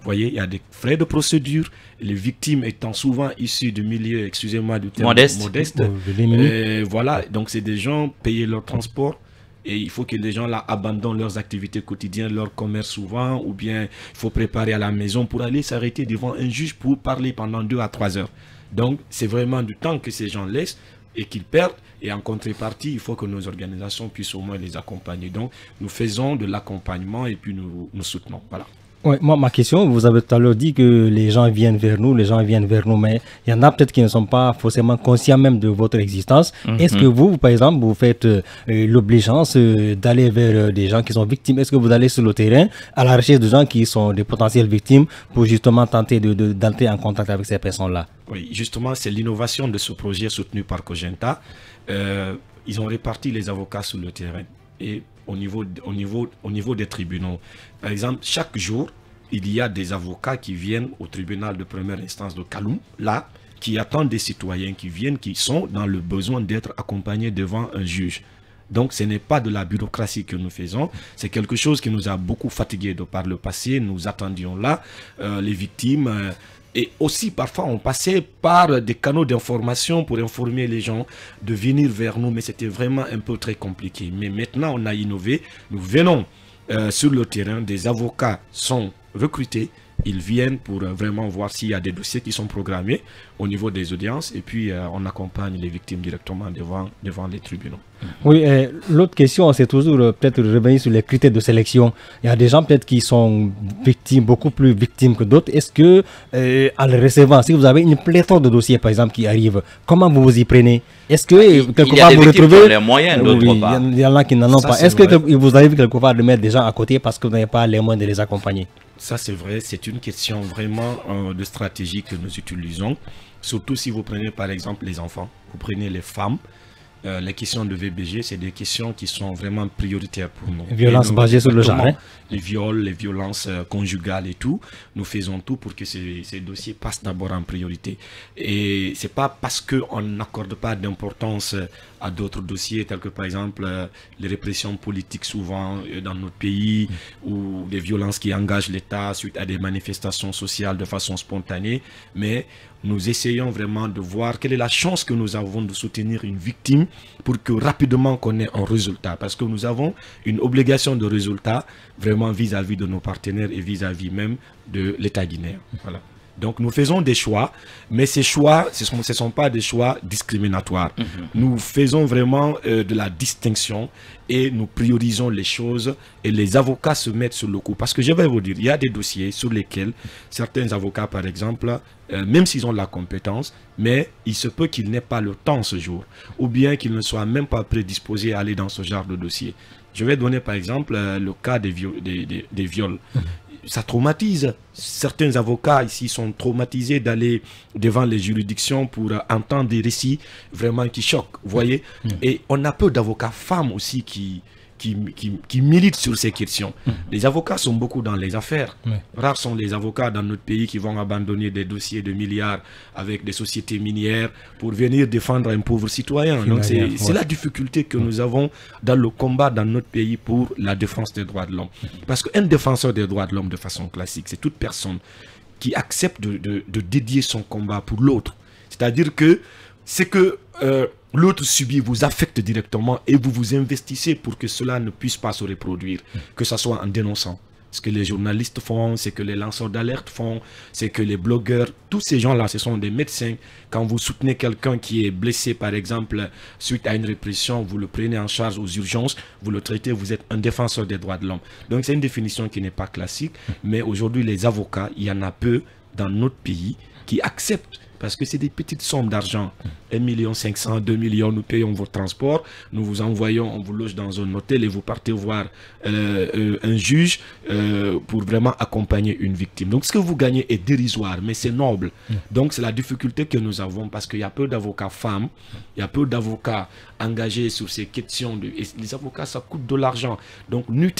[SPEAKER 2] Vous voyez, il y a des frais de procédure. Les victimes étant souvent issues de milieux, excusez-moi du terme, modeste. Euh, voilà, donc c'est des gens payer leur transport et il faut que les gens là abandonnent leurs activités quotidiennes, leur commerce souvent, ou bien il faut préparer à la maison pour aller s'arrêter devant un juge pour parler pendant deux à trois heures. Donc c'est vraiment du temps que ces gens laissent et qu'ils perdent. Et en contrepartie, il faut que nos organisations puissent au moins les accompagner. Donc nous faisons de l'accompagnement et puis nous, nous soutenons. Voilà.
[SPEAKER 3] Oui, moi, ma question, vous avez tout à l'heure dit que les gens viennent vers nous, les gens viennent vers nous, mais il y en a peut-être qui ne sont pas forcément conscients même de votre existence. Mhm. Est-ce que vous, par exemple, vous faites euh, l'obligeance euh, d'aller vers euh, des gens qui sont victimes Est-ce que vous allez sur le terrain à la recherche de gens qui sont des potentielles victimes pour justement tenter d'entrer de, en contact avec
[SPEAKER 2] ces personnes-là Oui, justement, c'est l'innovation de ce projet soutenu par Cogenta. ils ont réparti les avocats sur le terrain et au niveau, au, niveau, au niveau des tribunaux. Par exemple, chaque jour, il y a des avocats qui viennent au tribunal de première instance de Kaloum, là, qui attendent des citoyens qui viennent, qui sont dans le besoin d'être accompagnés devant un juge. Donc ce n'est pas de la bureaucratie que nous faisons, c'est quelque chose qui nous a beaucoup fatigués de par le passé. Nous attendions là euh, les victimes, euh, et aussi parfois on passait par des canaux d'information pour informer les gens de venir vers nous, mais c'était vraiment un peu très compliqué. Mais maintenant on a innové, nous venons euh, sur le terrain, des avocats sont recrutés ils viennent pour euh, vraiment voir s'il y a des dossiers qui sont programmés au niveau des audiences et puis euh, on accompagne les victimes directement devant, devant les tribunaux.
[SPEAKER 3] Oui, l'autre question, c'est toujours euh, peut-être revenir sur les critères de sélection. Il y a des gens peut-être qui sont victimes, beaucoup plus victimes que d'autres. Est-ce que, euh, en le recevant, si vous avez une pléthore de dossiers, par exemple, qui arrivent, comment vous vous y prenez Est-ce que, quelque part, vous retrouvez... les moyens, d'autres oui, Il y en a qui n'en ont pas. Est-ce que vous arrive quelque part de mettre des gens à côté parce que vous n'avez pas les moyens de les accompagner
[SPEAKER 2] ça, c'est vrai, c'est une question vraiment euh, de stratégie que nous utilisons. Surtout si vous prenez par exemple les enfants, vous prenez les femmes, euh, les questions de VBG, c'est des questions qui sont vraiment prioritaires pour nous. Violence basée sur le genre. Les viols, les violences euh, conjugales et tout. Nous faisons tout pour que ces, dossiers passent d'abord en priorité. Et c'est pas parce qu'on n'accorde pas d'importance euh, à d'autres dossiers, tels que par exemple les répressions politiques souvent dans notre pays, ou les violences qui engagent l'État suite à des manifestations sociales de façon spontanée, mais nous essayons vraiment de voir quelle est la chance que nous avons de soutenir une victime pour que rapidement qu'on ait un résultat. Parce que nous avons une obligation de résultat vraiment vis-à-vis de nos partenaires et vis-à-vis -vis même de l'État guinéen. Voilà. Donc nous faisons des choix, mais ces choix, ce ne sont, ce sont pas des choix discriminatoires. Mhm, mhm. Nous faisons vraiment euh, de la distinction et nous priorisons les choses et les avocats se mettent sur le coup. Parce que je vais vous dire, il y a des dossiers sur lesquels certains avocats, par exemple, euh, même s'ils ont la compétence, mais il se peut qu'ils n'aient pas le temps ce jour, ou bien qu'ils ne soient même pas prédisposés à aller dans ce genre de dossier. Je vais donner par exemple euh, le cas des viols. Mhm ça traumatise. Certains avocats ici sont traumatisés d'aller devant les juridictions pour entendre des récits vraiment qui choquent, voyez. Hmm. Et on a peu d'avocats femmes aussi qui, qui, qui, sur ces questions. Hum. Les avocats sont beaucoup dans les affaires. Rares sont les avocats dans notre pays qui vont abandonner des dossiers de milliards avec des sociétés minières pour venir défendre un pauvre citoyen. Donc c'est la difficulté que nous avons dans le combat dans notre pays pour la défense des droits de l'homme. Hum. Parce qu'un défenseur des droits de l'homme de façon classique, c'est toute personne qui accepte de, dédier son combat pour l'autre. C'est-à-dire que c'est que euh, L'autre subit vous affecte directement et vous vous investissez pour que cela ne puisse pas se reproduire, que ce soit en dénonçant. Ce que les journalistes font, ce que les lanceurs d'alerte font, ce que les blogueurs, tous ces gens-là, ce sont des médecins. Quand vous soutenez quelqu'un qui est blessé, par exemple, suite à une répression, vous le prenez en charge aux urgences, vous le traitez, vous êtes un défenseur des droits de l'homme. Donc c'est une définition qui n'est pas classique, mais aujourd'hui les avocats, il y en a peu dans notre pays qui acceptent parce que c'est des petites sommes d'argent. 1 million 2 millions, nous payons vos transports, nous vous envoyons, on vous loge dans un hôtel et vous partez voir euh, euh, un juge euh, pour vraiment accompagner une victime. Donc ce que vous gagnez est dérisoire, mais c'est noble. Donc c'est la difficulté que nous avons parce qu'il y a peu d'avocats femmes, il y a peu d'avocats engagés sur ces questions. De, les avocats, ça coûte de l'argent. Donc n'eût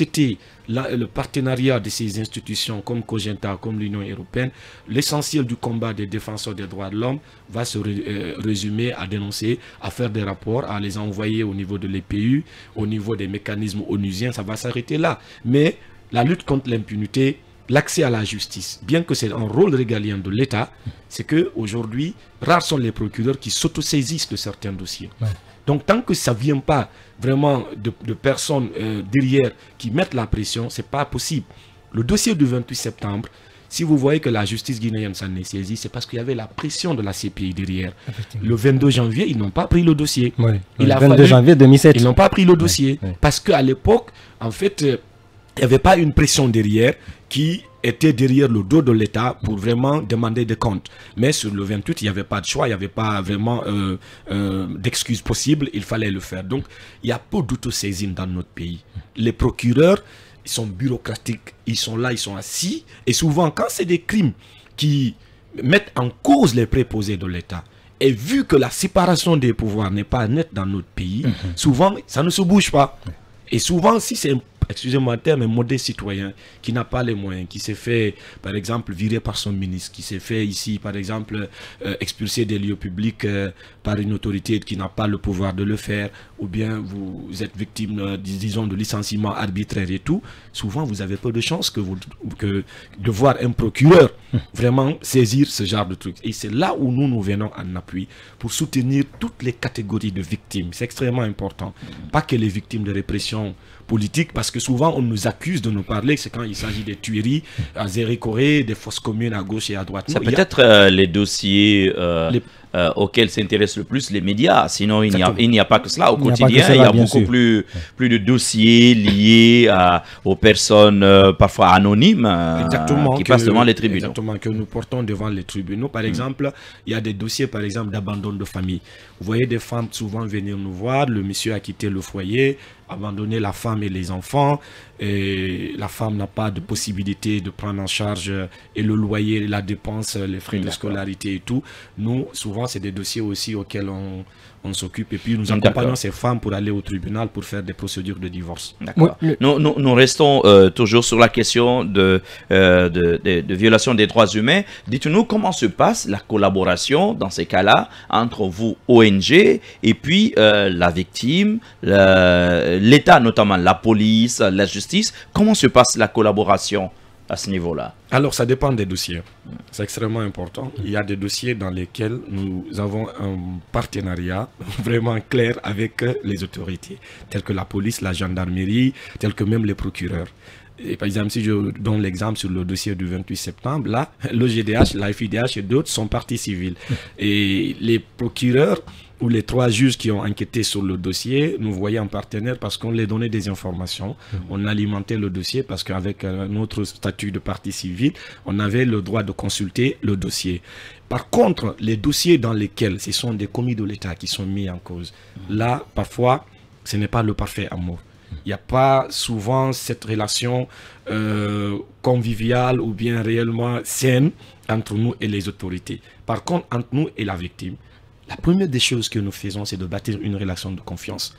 [SPEAKER 2] le partenariat de ces institutions comme Cogenta, comme l'Union européenne, l'essentiel du combat des défenseurs des droits l'homme va se euh, résumer à dénoncer, à faire des rapports, à les envoyer au niveau de l'EPU, au niveau des mécanismes onusiens, ça va s'arrêter là. Mais la lutte contre l'impunité, l'accès à la justice, bien que c'est un rôle régalien de l'État, c'est que aujourd'hui, rares sont les procureurs qui s'autosaisissent de certains dossiers. Donc tant que ça ne vient pas vraiment de, personnes euh, derrière qui mettent la pression, c'est pas possible. Le dossier du 28 septembre, si vous voyez que la justice guinéenne s'en est saisie, c'est parce qu'il y avait la pression de la CPI derrière. Le 22 janvier, ils n'ont pas pris le dossier. le 22 janvier 2007. Ils n'ont pas pris le dossier. Parce qu'à l'époque, en fait, euh, il n'y avait pas une pression derrière qui était derrière le dos de l'État pour vraiment demander des comptes. Mais sur le 28, il n'y avait pas de choix, il n'y avait pas vraiment euh, euh, d'excuses possibles, il fallait le faire. Donc, il y a peu d'autosaisine dans notre pays. Les procureurs, ils sont bureaucratiques, ils sont là, ils sont assis. Et souvent, quand c'est des crimes qui mettent en cause les préposés de l'État, et vu que la séparation des pouvoirs n'est pas nette dans notre pays, mhm. souvent, ça ne se bouge pas. Et souvent, si c'est un excusez-moi le terme, un modèle citoyen qui n'a pas les moyens, qui s'est fait, par exemple, virer par son ministre, qui s'est fait ici, par exemple, euh, expulser des lieux publics euh, par une autorité qui n'a pas le pouvoir de le faire, ou bien vous êtes victime, euh, disons, de licenciement arbitraire et tout, souvent vous avez peu de chances que, vous, de voir un procureur hmm. vraiment saisir ce genre de truc. Et c'est là où nous, nous venons en appui pour soutenir toutes les catégories de victimes. C'est extrêmement important. Pas que les victimes de répression politique, parce que souvent on nous accuse de nous parler, c'est quand il s'agit des tueries à Zéré-Corée, des fausses communes à gauche et à droite. C'est peut-être
[SPEAKER 1] euh, les dossiers euh, euh, auxquels s'intéressent le plus les médias, sinon il n'y a, a, pas que cela au quotidien, il y a beaucoup plus, plus de dossiers liés à, aux personnes parfois anonymes qui passent devant les tribunaux.
[SPEAKER 2] Exactement, que nous portons devant les tribunaux. Par mm. exemple, il y a des dossiers par exemple d'abandon de famille. Vous voyez des femmes souvent venir nous voir, le monsieur a quitté le foyer, abandonner la femme et les enfants, et la femme n'a pas de possibilité de prendre en charge euh, et le loyer, la dépense, euh, les frais de scolarité et tout. Nous, souvent, c'est des dossiers aussi auxquels on, s'occupe et puis nous accompagnons ces femmes pour aller au tribunal pour faire des procédures de divorce. D'accord. Nous,
[SPEAKER 1] restons euh, toujours sur la question de, de, violation des droits humains. Dites-nous comment se passe la collaboration dans ces cas-là entre vous, ONG, et puis la victime, l'État notamment, la police, la justice Comment se passe la collaboration à ce niveau-là Alors, ça dépend des dossiers.
[SPEAKER 2] C'est extrêmement important. Il y a des dossiers dans lesquels nous avons un partenariat *laughs* vraiment clair avec les autorités, telles que la police, la gendarmerie, telles que même les procureurs. Et par exemple, si je donne l'exemple sur le dossier du 28 septembre, là, gdh *laughs* la FIDH et d'autres sont partis civils. Et les procureurs où les trois juges qui ont enquêté sur le dossier nous voyaient en partenaire parce qu'on les donnait des informations. Mhm. On alimentait le dossier parce qu'avec notre statut de partie civile, on avait le droit de consulter le dossier. Par contre, les dossiers dans lesquels ce sont des commis de l'État qui sont mis en cause, mhm. là, parfois, ce n'est pas le parfait amour. Mhm. Il n'y a pas souvent cette relation euh, conviviale ou bien réellement saine entre nous et les autorités. Par contre, entre nous et la victime, la première des choses que nous faisons, c'est de bâtir une relation de confiance.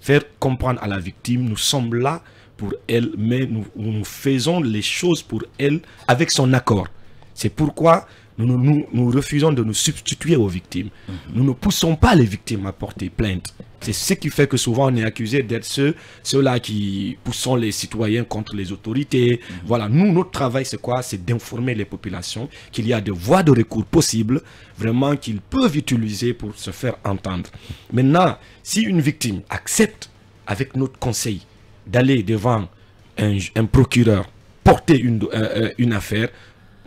[SPEAKER 2] Faire comprendre à la victime, nous sommes là pour elle, mais nous, faisons les choses pour elle avec son accord. C'est pourquoi nous, refusons de nous substituer aux victimes. Nous ne poussons pas les victimes à porter plainte. C'est ce qui fait que souvent on est accusé d'être ceux, ceux-là qui poussent les citoyens contre les autorités. Mhm. Voilà, nous, notre travail, c'est quoi C'est d'informer les populations qu'il y a des voies de recours possibles, vraiment qu'ils peuvent utiliser pour se faire entendre. Maintenant, si une victime accepte avec notre conseil d'aller devant un, procureur porter une, euh, euh, une affaire,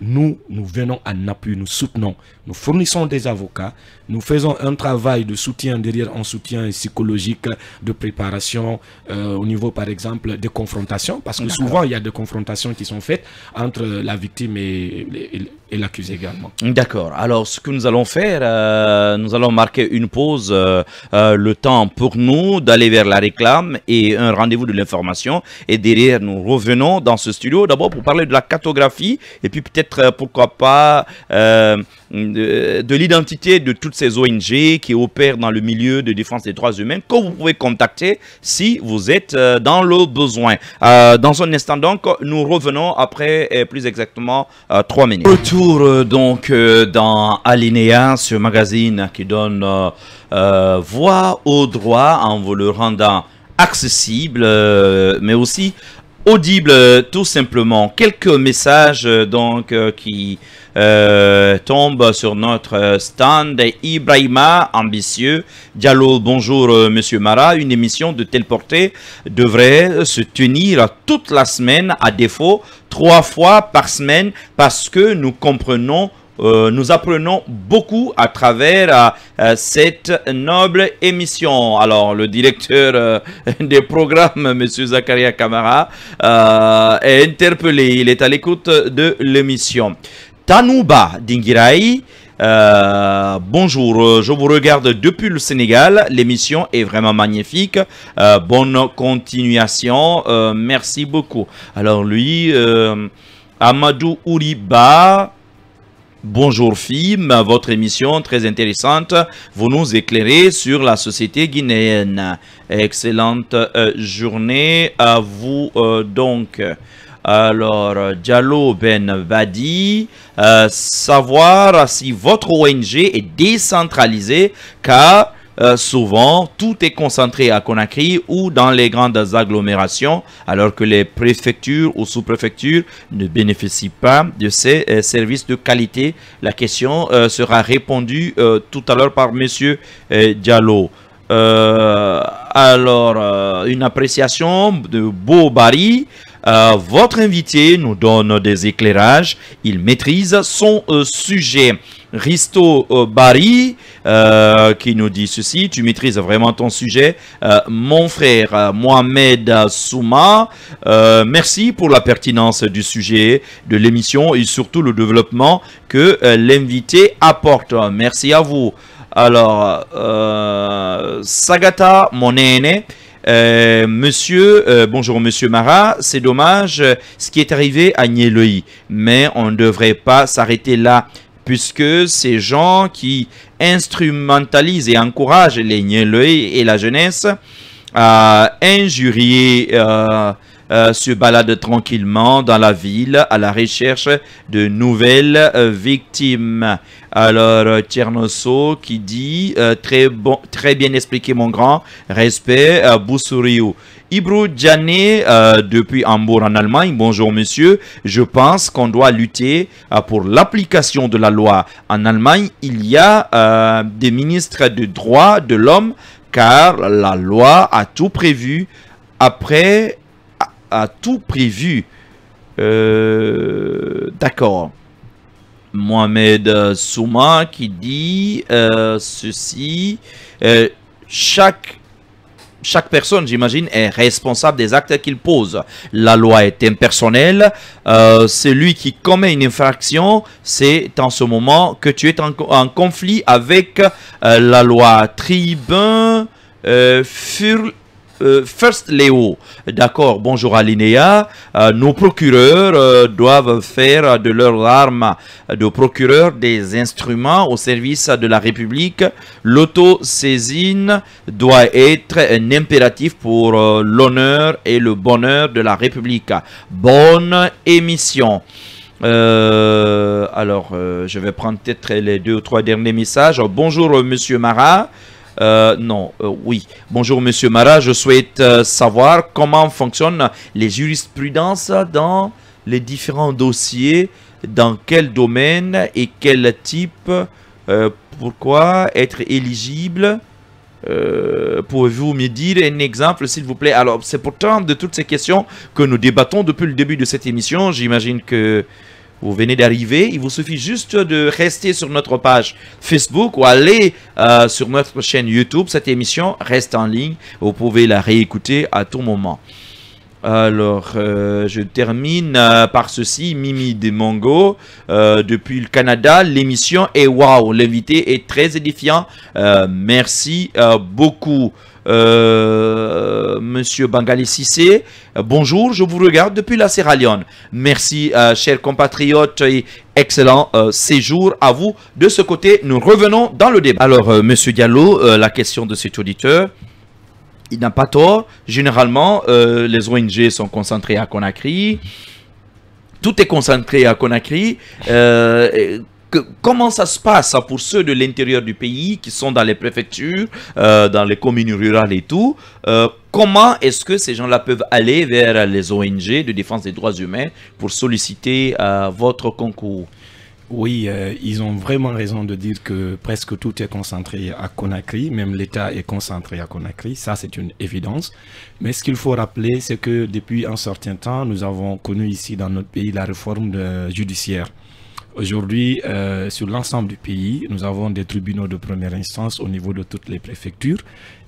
[SPEAKER 2] nous, nous venons à appui, nous soutenons, nous fournissons des avocats, nous faisons un travail de soutien derrière, un soutien psychologique, de préparation euh, au niveau, par exemple, des confrontations, parce que souvent, il y a des confrontations qui sont faites entre la victime et et l'accusé également.
[SPEAKER 1] D'accord. Alors, ce que nous allons faire, euh, nous allons marquer une pause, euh, euh, le temps pour nous d'aller vers la réclame et un rendez-vous de l'information. Et derrière, nous revenons dans ce studio d'abord pour parler de la cartographie et puis peut-être, pourquoi pas, de, l'identité de toutes ces ONG qui opèrent dans le milieu de défense des droits humains que vous pouvez contacter si vous êtes euh, dans le besoin. Euh, dans un instant donc, nous revenons après plus exactement euh, trois minutes. Retour donc dans Alinéa, ce magazine qui donne voix au droit en vous le rendant accessible, mais aussi audible euh, tout simplement. Quelques messages euh, donc euh, qui tombent sur notre stand. Ibrahima, ambitieux. Diallo, bonjour Monsieur Mara. Une émission de telle portée devrait se tenir toute la semaine, à défaut trois fois par semaine, parce que nous comprenons euh, nous apprenons beaucoup à travers euh, euh, cette noble émission. Alors, le directeur *laughs* des programmes, M. Zakaria Kamara, est interpellé. Il est à l'écoute de l'émission. Tanouba Dingirai, bonjour, je vous regarde depuis le Sénégal. L'émission est vraiment magnifique. bonne continuation. merci beaucoup. Alors lui, Amadou Ouriba, Bonjour FIM, votre émission très intéressante. Vous nous éclairez sur la société guinéenne. Excellente euh, journée à vous euh, donc. Alors, Diallo Ben Vadi, euh, savoir si votre ONG est décentralisée car euh, souvent, tout est concentré à Conakry ou dans les grandes agglomérations, alors que les préfectures ou sous-préfectures ne bénéficient pas de ces euh, services de qualité. La question euh, sera répondue tout à l'heure par M. Diallo. alors, une appréciation de Bobari. votre invité nous donne des éclairages. Il maîtrise son sujet. Risto euh, Bari euh, qui nous dit ceci, tu maîtrises vraiment ton sujet. Euh, mon frère Mohamed Souma, merci pour la pertinence du sujet de l'émission et surtout le développement que l'invité apporte. Merci à vous. Alors, Sagata Monene. monsieur, bonjour Monsieur Marat, c'est dommage ce qui est arrivé à Nieloï, mais on ne devrait pas s'arrêter là puisque ces gens qui instrumentalisent et encouragent les Niélois et la jeunesse à injurier se euh, euh, baladent tranquillement dans la ville à la recherche de nouvelles euh, victimes. Alors Tchernosso qui dit très bon, très bien expliqué mon grand respect à Boussouriou. Ibru Djané, euh, depuis Hambourg en Allemagne, bonjour monsieur, je pense qu'on doit lutter euh, pour l'application de la loi. En Allemagne, il y a euh, des ministres de droit de l'homme, car la loi a tout prévu, après, a tout prévu. D'accord. Mohamed Souma qui dit ceci, chaque chaque personne, j'imagine, est responsable des actes qu'il pose. La loi est impersonnelle. Euh, celui qui commet une infraction, c'est en ce moment que tu es en, conflit avec euh, la loi tribun euh, fur euh, first Léo. D'accord, bonjour Alinéa. Euh, nos procureurs euh, doivent faire de leurs armes de procureurs des instruments au service de la République. l'auto-saisine doit être un impératif pour l'honneur et le bonheur de la République. Bonne émission. alors, je vais prendre peut-être les deux ou trois derniers messages. Bonjour, monsieur Marat. Euh, non, euh, oui. Bonjour Monsieur Marat, je souhaite euh, savoir comment fonctionnent les jurisprudences dans les différents dossiers, dans quel domaine et quel type, pourquoi être éligible pouvez-vous me dire un exemple, s'il vous plaît Alors, c'est pourtant de toutes ces questions que nous débattons depuis le début de cette émission. J'imagine que vous venez d'arriver, il vous suffit juste de rester sur notre page Facebook ou aller euh, sur notre chaîne YouTube. Cette émission reste en ligne, vous pouvez la réécouter à tout moment. Alors, euh, je termine euh, par ceci, Mimi Demongo, depuis le Canada, l'émission est wow, l'invité est très édifiant, merci beaucoup. Euh, Monsieur Bangali Sissé. Bonjour, je vous regarde depuis la Sierra Leone. Merci, euh, chers compatriotes, et excellent euh, séjour à vous. De ce côté, nous revenons dans le débat. Alors, Monsieur Diallo, la question de cet auditeur il n'a pas tort. Généralement, les ONG sont concentrées à Conakry. Tout est concentré à Conakry comment ça se passe hein, pour ceux de l'intérieur du pays qui sont dans les préfectures, euh, dans les communes rurales et tout euh, Comment est-ce que ces gens-là peuvent aller vers les ONG de défense des droits humains pour solliciter euh, votre concours oui,
[SPEAKER 2] ils ont vraiment raison de dire que presque tout est concentré à Conakry, même l'État est concentré à Conakry, ça c'est une évidence. Mais ce qu'il faut rappeler, c'est que depuis un certain temps, nous avons connu ici dans notre pays la réforme judiciaire. Aujourd'hui, euh, sur l'ensemble du pays, nous avons des tribunaux de première instance au niveau de toutes les préfectures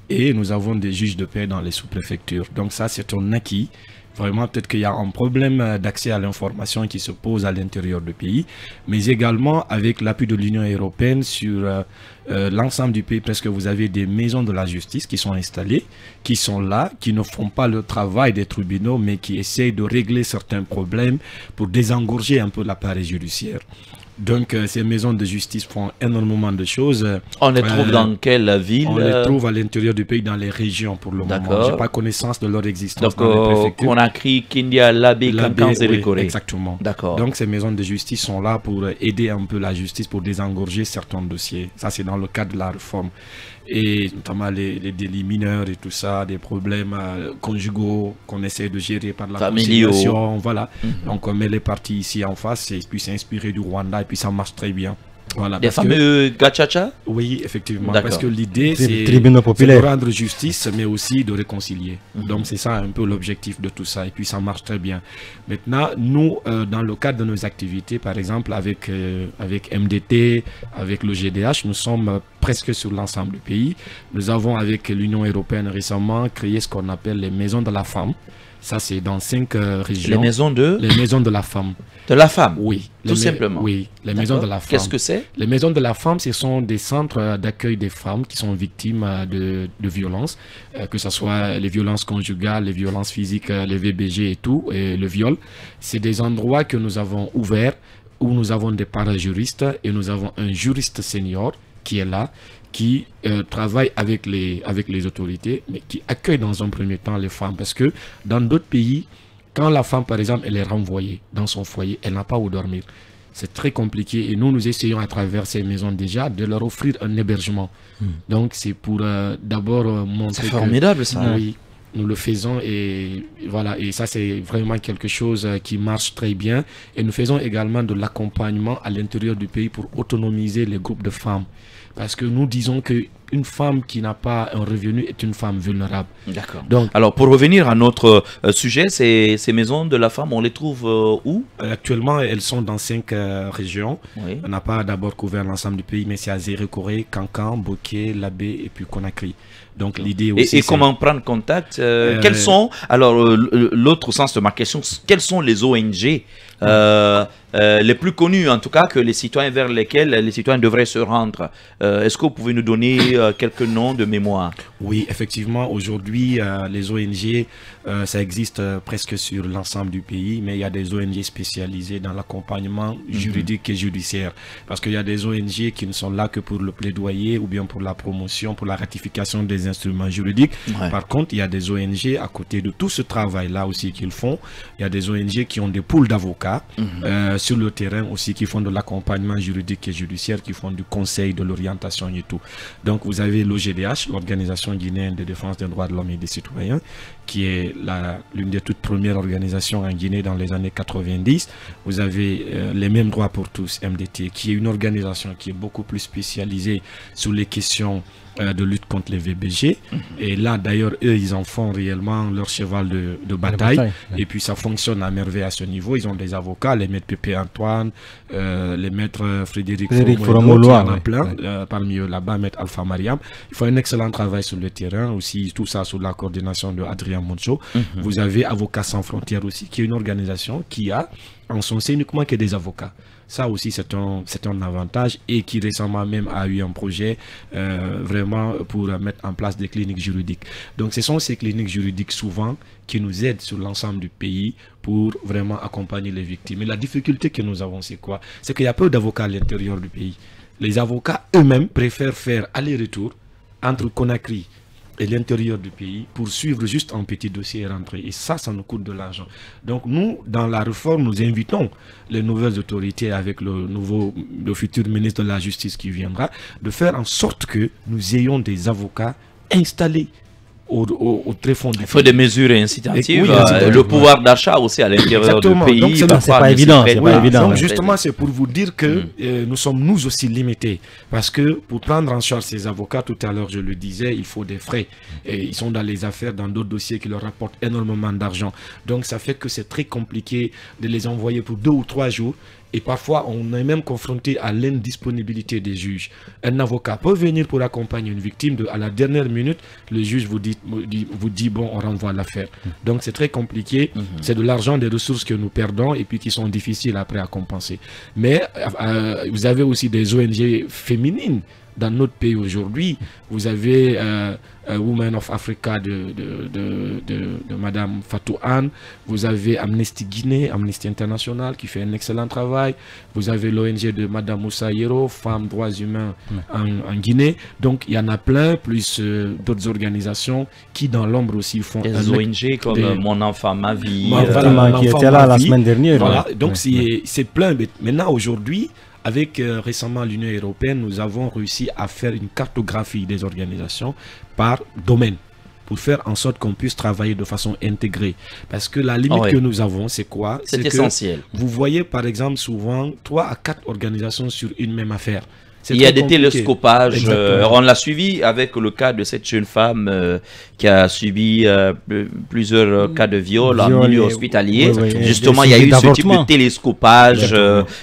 [SPEAKER 2] et nous avons des juges de paix dans les sous-préfectures. Donc ça, c'est un acquis Vraiment, peut-être qu'il y a un problème euh, d'accès à l'information qui se pose à l'intérieur du pays, mais également avec l'appui de l'Union européenne sur euh, euh, l'ensemble du pays, parce que vous avez des maisons de la justice qui sont installées, qui sont là, qui ne font pas le travail des tribunaux, mais qui essayent de régler certains problèmes pour désengorger un peu l'appareil judiciaire. Donc, euh, ces maisons de justice font énormément de choses. On les trouve euh, dans quelle ville On les euh trouve à l'intérieur du pays, dans les régions pour le moment. Je n'ai pas connaissance de leur existence. Donc, dans les on
[SPEAKER 1] a créé Kindia, Labé, les oui, Exactement. D'accord. Donc,
[SPEAKER 2] ces maisons de justice sont là pour aider un peu la justice, pour désengorger certains dossiers. Ça, c'est dans le cadre de la réforme et notamment les, les, délits mineurs et tout ça, des problèmes euh, conjugaux qu'on essaie de gérer par la voilà. Mhm. Donc on met les parties ici en face et puis s'inspirer du Rwanda et puis ça marche très bien. Voilà, les fameux que, gachacha Oui, effectivement. Parce que l'idée, c'est de rendre justice, mais aussi de réconcilier. Mhm. Donc, c'est ça un peu l'objectif de tout ça. Et puis, ça marche très bien. Maintenant, nous, euh, dans le cadre de nos activités, par exemple, avec, euh, avec MDT, avec le GDH, nous sommes euh, presque sur l'ensemble du pays. Nous avons, avec l'Union européenne récemment, créé ce qu'on appelle les maisons de la femme. Ça, c'est dans cinq euh, régions. Les maisons de Les maisons de la femme. De la femme Oui. Tout simplement. Oui, les maisons de la femme. Qu'est-ce que c'est Les maisons de la femme, ce sont des centres euh, d'accueil des femmes qui sont victimes euh, de, de violences, que ce soit les violences conjugales, les violences physiques, les VBG et tout, et le viol. C'est des endroits que nous avons ouverts où nous avons des parajuristes et nous avons un juriste senior qui est là qui euh, travaillent avec les, avec les autorités, mais qui accueillent dans un premier temps les femmes. Parce que dans d'autres pays, quand la femme, par exemple, elle est renvoyée dans son foyer, elle n'a pas où dormir. C'est très compliqué et nous, nous essayons à travers ces maisons déjà de leur offrir un hébergement. Hmm. Donc, c'est pour euh, d'abord euh, montrer. C'est formidable ça. Oui, nous le faisons et voilà et ça c'est vraiment quelque chose qui marche très bien et nous faisons également de l'accompagnement à l'intérieur du pays pour autonomiser les groupes de femmes parce que nous disons que une femme qui n'a pas un revenu
[SPEAKER 1] est une femme vulnérable.
[SPEAKER 2] D'accord. Donc,
[SPEAKER 1] Alors, pour revenir à notre euh, sujet, ces, ces maisons de la femme, on les trouve euh, où euh, Actuellement, elles sont dans cinq régions. On n'a pas d'abord
[SPEAKER 2] couvert l'ensemble du pays, mais c'est Azéré Corée, Cancan, Boké, Labé et puis Conakry. Donc
[SPEAKER 1] l'idée aussi. Et, comment prendre contact Quels sont alors l'autre sens de ma question Quels sont les ONG les plus connues en tout cas que les citoyens vers lesquels les citoyens devraient se rendre Est-ce que vous pouvez nous donner euh, quelques noms de mémoire oui,
[SPEAKER 2] effectivement, aujourd'hui, euh, les ONG, euh, ça existe euh, presque sur l'ensemble du pays, mais il y a des ONG spécialisées dans l'accompagnement mhm. juridique et judiciaire. Parce qu'il y a des ONG qui ne sont là que pour le plaidoyer ou bien pour la promotion, pour la ratification des instruments juridiques. Par contre, il y a des ONG à côté de tout ce travail-là aussi qu'ils font. Il y a des ONG qui ont des poules d'avocats mhm. sur le terrain aussi qui font de l'accompagnement juridique et judiciaire, qui font du conseil, de l'orientation et tout. Donc, vous avez l'OGDH, l'organisation guinéenne de défense des droits de l'homme et des citoyens, qui est l'une des toutes premières organisations en Guinée dans les années 90. Vous avez euh, les mêmes droits pour tous, MDT, qui est une organisation qui est beaucoup plus spécialisée sur les questions euh, de lutte contre les VBG. Mhm. Et là, d'ailleurs, eux, ils en font réellement leur cheval de, bataille. Et puis, ça fonctionne à merveille à ce niveau. Ils ont des avocats, les maîtres Pépé Antoine, euh, les maîtres Frédéric, Frédéric plein. Euh, parmi eux, là-bas, maître Alpha Mariam. Ils font un excellent travail sur le terrain aussi. Tout ça sous la coordination de Adrien Moncho. Mhm. Vous avez Avocats sans frontières aussi, qui est une organisation qui a sont uniquement que des avocats. Ça aussi, c'est un, un avantage et qui récemment même a eu un projet euh, vraiment pour mettre en place des cliniques juridiques. Donc, ce sont ces cliniques juridiques souvent qui nous aident sur l'ensemble du pays pour vraiment accompagner les victimes. et la difficulté que nous avons, c'est quoi C'est qu'il y a peu d'avocats à l'intérieur du pays. Les avocats eux-mêmes préfèrent faire aller-retour entre Conakry, et l'intérieur du pays pour suivre juste un petit dossier et rentrer. Et ça, ça nous coûte de l'argent. Donc nous, dans la réforme, nous invitons les nouvelles autorités avec le nouveau, le futur ministre de la Justice qui viendra, de faire en sorte que nous ayons des avocats installés au, très Il faut des mesures incitatives, oui, euh, le pouvoir d'achat aussi à l'intérieur du pays. Donc, c'est pas, évident. donc, justement, c'est pour vous dire que mm. euh, nous sommes nous aussi limités. Parce que pour prendre en charge ces avocats, tout à l'heure, je le disais, il faut des frais. Et ils sont dans les affaires, dans d'autres dossiers qui leur rapportent énormément d'argent. Donc, ça fait que c'est très compliqué de les envoyer pour deux ou trois jours et parfois, on est même confronté à l'indisponibilité des juges. Un avocat peut venir pour accompagner une victime. à la dernière minute, le juge vous dit, vous dit bon, on renvoie l'affaire. Donc, c'est très compliqué. Mhm. C'est de l'argent, des ressources que nous perdons et puis qui sont difficiles après à compenser. Mais euh, euh, vous avez aussi des ONG féminines dans notre pays aujourd'hui. Vous avez euh, euh Women of Africa de, de, Madame Fatou Anne. Vous avez Amnesty Guinée, Amnesty International qui fait un excellent travail. Vous avez l'ONG de Madame Moussa Yero, Femmes Droits Humains en, Guinée. Donc il y en a plein, plus euh, d'autres organisations qui dans l'ombre aussi font des ONG comme euh, Mon
[SPEAKER 1] Enfant Ma Vie, qui était
[SPEAKER 2] là la semaine dernière. Voilà. Hein. Donc c'est plein. Maintenant aujourd'hui, avec euh, récemment l'Union européenne, nous avons réussi à faire une cartographie des organisations par domaine pour faire en sorte qu'on puisse travailler de façon intégrée. Parce que la limite ah que nous avons, c'est quoi C'est essentiel. vous voyez par exemple souvent 3 à 4 organisations sur une même affaire. Il y a des télescopages. Euh, on l'a
[SPEAKER 1] suivi avec le cas de cette jeune femme euh, qui a subi euh, plusieurs cas de viol, en milieu hospitalier. Justement, il y a eu ce type de télescopage.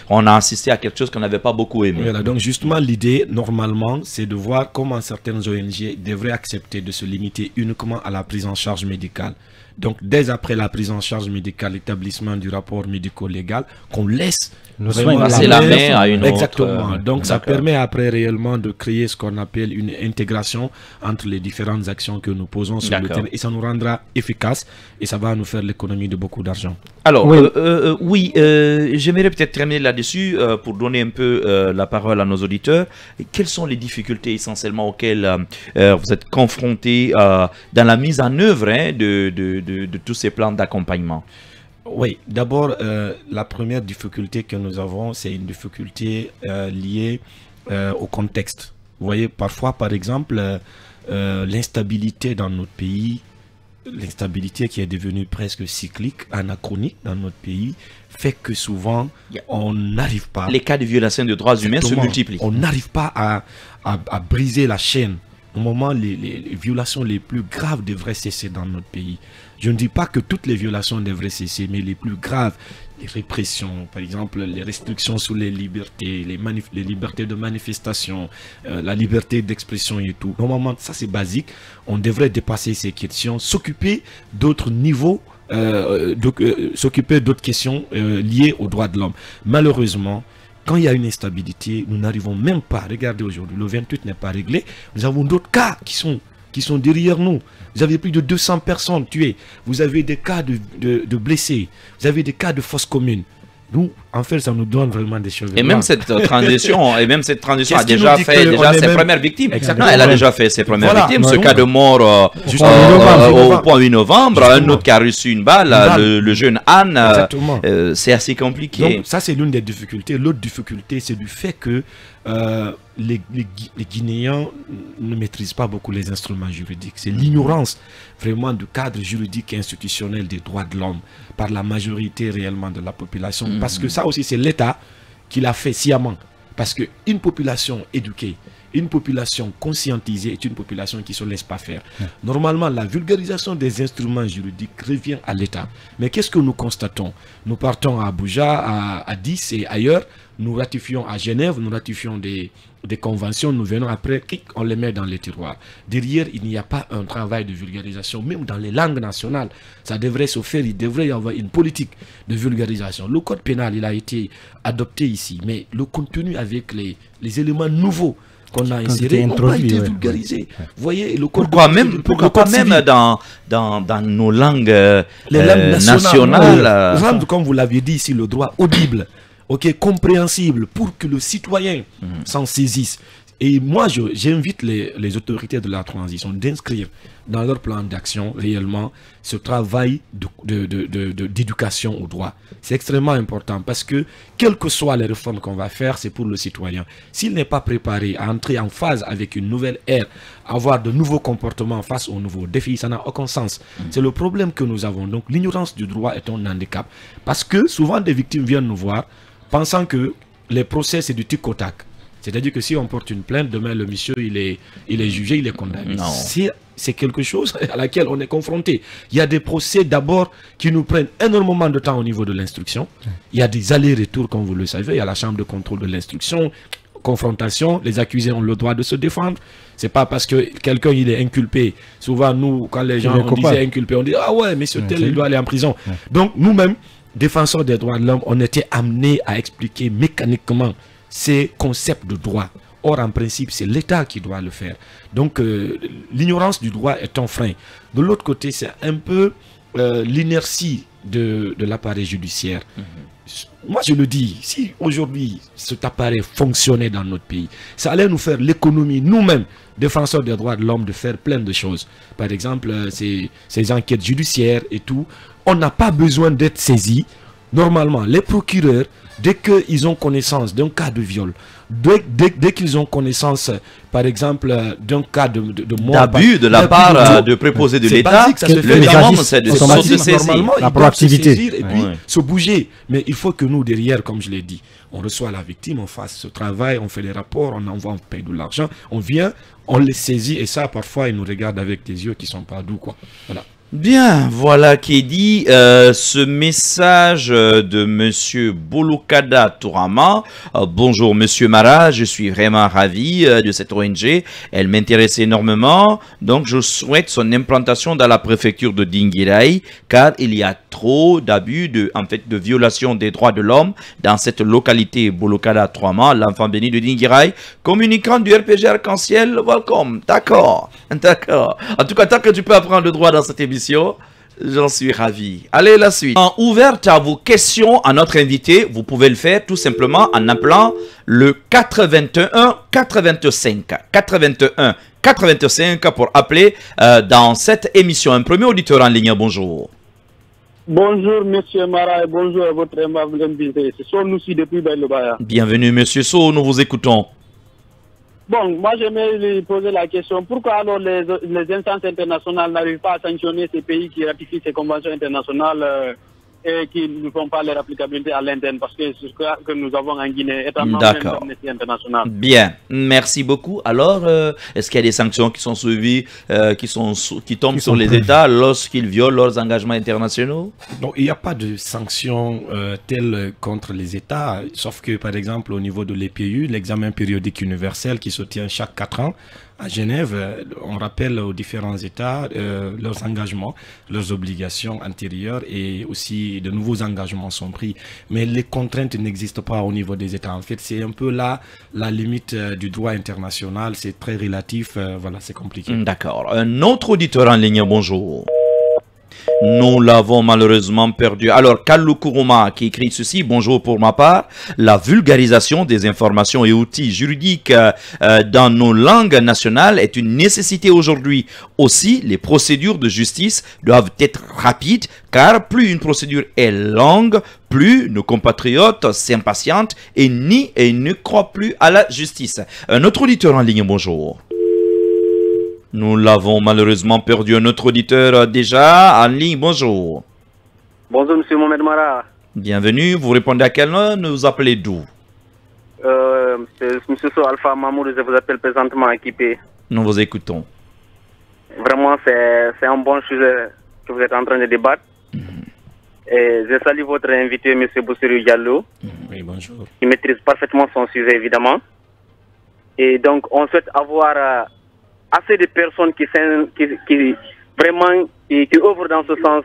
[SPEAKER 1] on a assisté à quelque chose qu'on n'avait pas beaucoup aimé. donc
[SPEAKER 2] justement, l'idée, normalement, c'est de voir comment certaines ONG devraient accepter de se limiter uniquement à la prise en charge médicale. Donc, dès après la prise en charge médicale, l'établissement du rapport médico-légal, qu'on laisse nous la main à une Exactement. Autre, euh, Donc ça permet après réellement de créer ce qu'on appelle une intégration entre les différentes actions que nous posons sur le terrain et ça nous rendra efficace et ça va nous faire l'économie de beaucoup d'argent. Alors oui,
[SPEAKER 1] euh, euh, j'aimerais peut-être terminer là-dessus pour donner un peu la parole à nos auditeurs. Quelles sont les difficultés essentiellement auxquelles vous êtes confrontés dans la mise en œuvre hein, de tous ces plans d'accompagnement oui,
[SPEAKER 2] d'abord, euh, la première difficulté que nous avons, c'est une difficulté euh, liée euh, au contexte. Vous voyez, parfois, par exemple, l'instabilité dans notre pays, l'instabilité qui est devenue presque cyclique, anachronique dans notre pays, fait que souvent, on n'arrive pas... Les
[SPEAKER 1] cas de violations de droits humains se multiplient.
[SPEAKER 2] On n'arrive pas à, briser la chaîne au moment les, les, violations les plus graves devraient cesser dans notre pays. Je ne dis pas que toutes les violations devraient cesser, mais les plus graves, les répressions, par exemple les restrictions sur les libertés, les, libertés de manifestation, euh, la liberté d'expression et tout. Normalement, ça c'est basique. On devrait dépasser ces questions, s'occuper d'autres niveaux euh, euh, s'occuper d'autres questions liées aux droits de l'homme. Malheureusement, quand il y a une instabilité, nous n'arrivons même pas. Regardez aujourd'hui, le 28 n'est pas réglé. Nous avons d'autres cas qui sont qui sont derrière nous. Vous avez plus de 200 personnes tuées. Vous avez des cas de, blessés. Vous avez des cas de fausses communes. Nous, en fait, ça nous donne vraiment des choses. Et même cette *laughs* transition, et même
[SPEAKER 1] cette transition a déjà fait déjà ses premières victimes. Exactement. elle a déjà fait ses premières victimes. Ce cas de mort euh, euh, euh, au novembre, au 8 novembre, un autre qui a reçu une balle, le, jeune Anne. c'est assez compliqué. ça,
[SPEAKER 2] c'est l'une des difficultés. L'autre difficulté, c'est du fait que euh, les, Guinéens ne maîtrisent pas beaucoup les instruments juridiques. C'est l'ignorance vraiment du cadre juridique et institutionnel des droits de l'homme par la majorité réellement de la population. Mm. Parce que ça aussi, c'est l'État qui l'a fait sciemment. Parce qu'une population éduquée, une population conscientisée est une population qui ne se laisse pas faire. Normalement, la vulgarisation des instruments juridiques revient à l'État. Mais qu'est-ce que nous constatons Nous partons à Abuja, à, à 10 et ailleurs nous ratifions à Genève, nous ratifions des, des conventions, nous venons après, on les met dans les tiroirs. Derrière, il n'y a pas un travail de vulgarisation, même dans les langues nationales. Ça devrait se faire, il devrait y avoir une politique de vulgarisation. Le code pénal, il a été adopté ici, mais le contenu avec les, les éléments nouveaux qu'on a insérés n'a pas été vulgarisé. Voyez, le code pourquoi même, pourquoi même
[SPEAKER 1] dans, dans, dans, nos langues, les euh, langues nationales, euh,
[SPEAKER 2] comme vous l'aviez dit ici, le droit audible ok, compréhensible pour que le citoyen mhm. s'en saisisse. Et moi, j'invite les, autorités de la transition d'inscrire dans leur plan d'action réellement ce travail d'éducation de, de, au droit. C'est extrêmement important parce que, quelles que soient les réformes qu'on va faire, c'est pour le citoyen. S'il n'est pas préparé à entrer en phase avec une nouvelle ère, avoir de nouveaux comportements face aux nouveaux défis, ça n'a aucun sens. Mhm. C'est le problème que nous avons. Donc, l'ignorance du droit est un handicap parce que souvent des victimes viennent nous voir pensant que les procès, c'est du type au tac. C'est-à-dire que si on porte une plainte, demain, le monsieur, il est, il est jugé, il est condamné. C'est quelque chose à laquelle on est confronté. Il y a des procès d'abord qui nous prennent énormément de temps au niveau de l'instruction. Il y a des allers-retours, comme vous le savez. Il y a la chambre de contrôle de l'instruction, confrontation. Les accusés ont le droit de se défendre. C'est pas parce que quelqu'un il est inculpé. Souvent, nous, quand les gens disent inculpé, on dit Ah ouais, monsieur tel, il doit aller en prison. Donc, nous-mêmes, défenseurs des droits de l'homme, on était amené à expliquer mécaniquement ces concepts de droit. Or, en principe, c'est l'État qui doit le faire. Donc, euh, l'ignorance du droit est un frein. De l'autre côté, c'est un peu euh, l'inertie de, l'appareil judiciaire. Mhm. Moi, je le dis, si aujourd'hui cet appareil fonctionnait dans notre pays, ça allait nous faire l'économie, nous-mêmes, défenseurs des droits de l'homme, de faire plein de choses. Par exemple, euh, ces enquêtes judiciaires et tout, on n'a pas besoin d'être saisi. Normalement, les procureurs, dès qu'ils ont connaissance d'un cas de viol, dès, qu'ils ont connaissance, par exemple, euh, d'un cas de, mort... D'abus de la part euh, de préposés de l'État, le minimum, c'est de, se saisir. Normalement, la ils proactivité. Se et puis se bouger. Mais il faut que nous, derrière, comme je l'ai dit, on reçoit la victime, on fasse ce travail, on fait les rapports, on envoie, on paye de l'argent, on vient, on les saisit, et ça, parfois, ils nous regardent avec des yeux qui sont pas doux, quoi. Voilà.
[SPEAKER 1] Bien, voilà qui est dit. Euh, ce message euh, de Monsieur Bouloukada Tourama. Euh, bonjour Monsieur Mara, je suis vraiment ravi de cette ONG. Elle m'intéresse énormément, donc je souhaite son implantation dans la préfecture de Dingirai, car il y a trop d'abus, de, en fait, de violation des droits de l'homme dans cette localité Bouloukada Tourama, l'enfant béni de Dingirai. Communicant du RPG Arc-en-Ciel, welcome. D'accord, *laughs* d'accord. En tout cas, tant que tu peux apprendre le droit dans cette émission. J'en suis ravi. Allez, la suite. En ouverte à vos questions à notre invité, vous pouvez le faire tout simplement en appelant le 81 85 81 85 pour appeler euh, dans cette émission. Un premier auditeur en ligne, bonjour. Bonjour, monsieur Mara, et bonjour à votre aimable invité. C'est depuis Bienvenue, monsieur So, nous vous écoutons.
[SPEAKER 3] Bon, moi je lui poser la question. Pourquoi alors les, les instances internationales
[SPEAKER 2] n'arrivent pas à sanctionner ces pays qui ratifient ces conventions internationales euh, et qui ne font pas leur applicabilité à l'interne parce que ce que nous avons en Guinée est un internationale.
[SPEAKER 1] Bien, merci beaucoup. Alors, euh, est-ce qu'il y a des sanctions qui sont suivies, euh, qui, sont, qui tombent sur les États lorsqu'ils violent leurs engagements internationaux Non, il n'y a pas de sanctions
[SPEAKER 2] euh, telles contre les États, sauf que par exemple au niveau de l'EPU, l'examen périodique universel qui se tient chaque 4 ans, à Genève, euh, on rappelle aux différents États euh, leurs engagements, leurs obligations antérieures et aussi de nouveaux engagements sont pris. Mais les contraintes n'existent pas au niveau des États. En fait, c'est un peu là la limite euh, du droit international. C'est très relatif. voilà, c'est compliqué.
[SPEAKER 1] D'accord. Un autre auditeur en ligne, bonjour. Nous l'avons malheureusement perdu. Alors, Kallou Kourouma qui écrit ceci, bonjour pour ma part, la vulgarisation des informations et outils juridiques euh, euh, dans nos langues nationales est une nécessité aujourd'hui. Aussi, les procédures de justice doivent être rapides, car plus une procédure est longue, plus nos compatriotes s'impatientent et nient et ne croient plus à la justice. Un autre auditeur en ligne, bonjour. Nous l'avons malheureusement perdu. Notre auditeur euh, déjà en ligne. Bonjour.
[SPEAKER 3] Bonjour, monsieur Mohamed Mara.
[SPEAKER 1] Bienvenue. Vous répondez à quel nom Nous appelez d'où
[SPEAKER 3] euh, Monsieur Alpha Mamoud, je vous appelle présentement équipé.
[SPEAKER 1] Nous vous écoutons.
[SPEAKER 3] Vraiment, c'est un bon sujet que vous êtes en train de débattre. Mhm. Et je salue votre invité, monsieur Boussiru Diallo. Mhm. Oui, bonjour. Il maîtrise parfaitement son sujet, évidemment. Et donc, on souhaite avoir. Euh, assez de personnes qui, qui, qui vraiment et qui œuvrent dans ce sens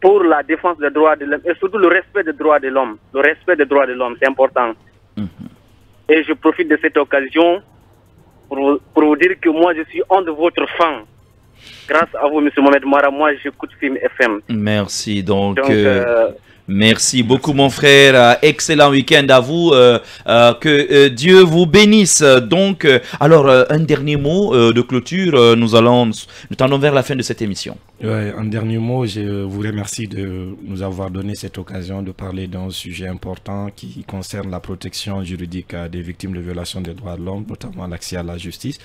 [SPEAKER 3] pour la défense des droits de l'homme et surtout le respect des droits de l'homme. Le respect des droits de l'homme, c'est important. Mhm. Et je profite de cette occasion pour vous, pour, dire que moi, je suis un de votre fan. Grâce à vous, M. Mohamed Mara, moi, j'écoute Film FM.
[SPEAKER 1] Merci. Donc, euh, euh, Merci beaucoup mon frère, euh, excellent week-end à vous, euh, euh, que Dieu vous bénisse. Donc, alors un dernier mot de clôture, nous allons, nous tendons vers la fin de cette émission.
[SPEAKER 2] un dernier mot, je vous remercie de nous avoir donné cette occasion de parler d'un sujet important qui concerne la protection juridique des victimes de violations des droits de l'homme, notamment l'accès à la justice.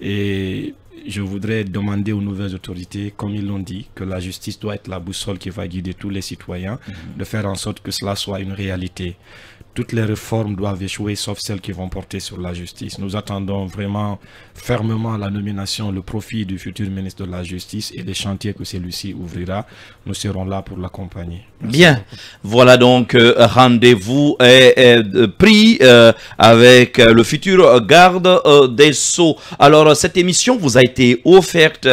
[SPEAKER 2] Et je voudrais demander aux nouvelles autorités, comme ils l'ont dit, que la justice doit être la boussole qui va guider tous les citoyens, mhm. de faire en sorte que cela soit une réalité toutes les réformes doivent échouer, sauf celles qui vont porter sur la justice. Nous attendons vraiment fermement la nomination, le profit du futur ministre de la Justice et les chantiers que celui-ci ouvrira. Nous serons là pour l'accompagner. Bien,
[SPEAKER 1] voilà donc euh, rendez-vous et euh, pris euh, avec le futur garde des Sceaux. Alors, cette émission vous a été offerte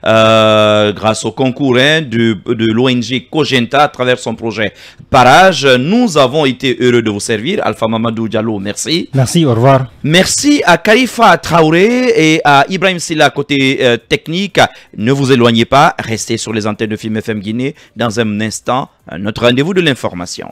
[SPEAKER 1] grâce au concours hein, de, de l'ONG Cogenta à travers son projet Parage. Nous avons été heureux de vous Alpha Mamadou Diallo, merci. Merci, au revoir. Merci à Khalifa Traoré et à Ibrahim Silla côté euh, technique. Ne vous éloignez pas, restez sur les antennes de Film FM Guinée. Dans un instant, euh, notre rendez-vous de l'information.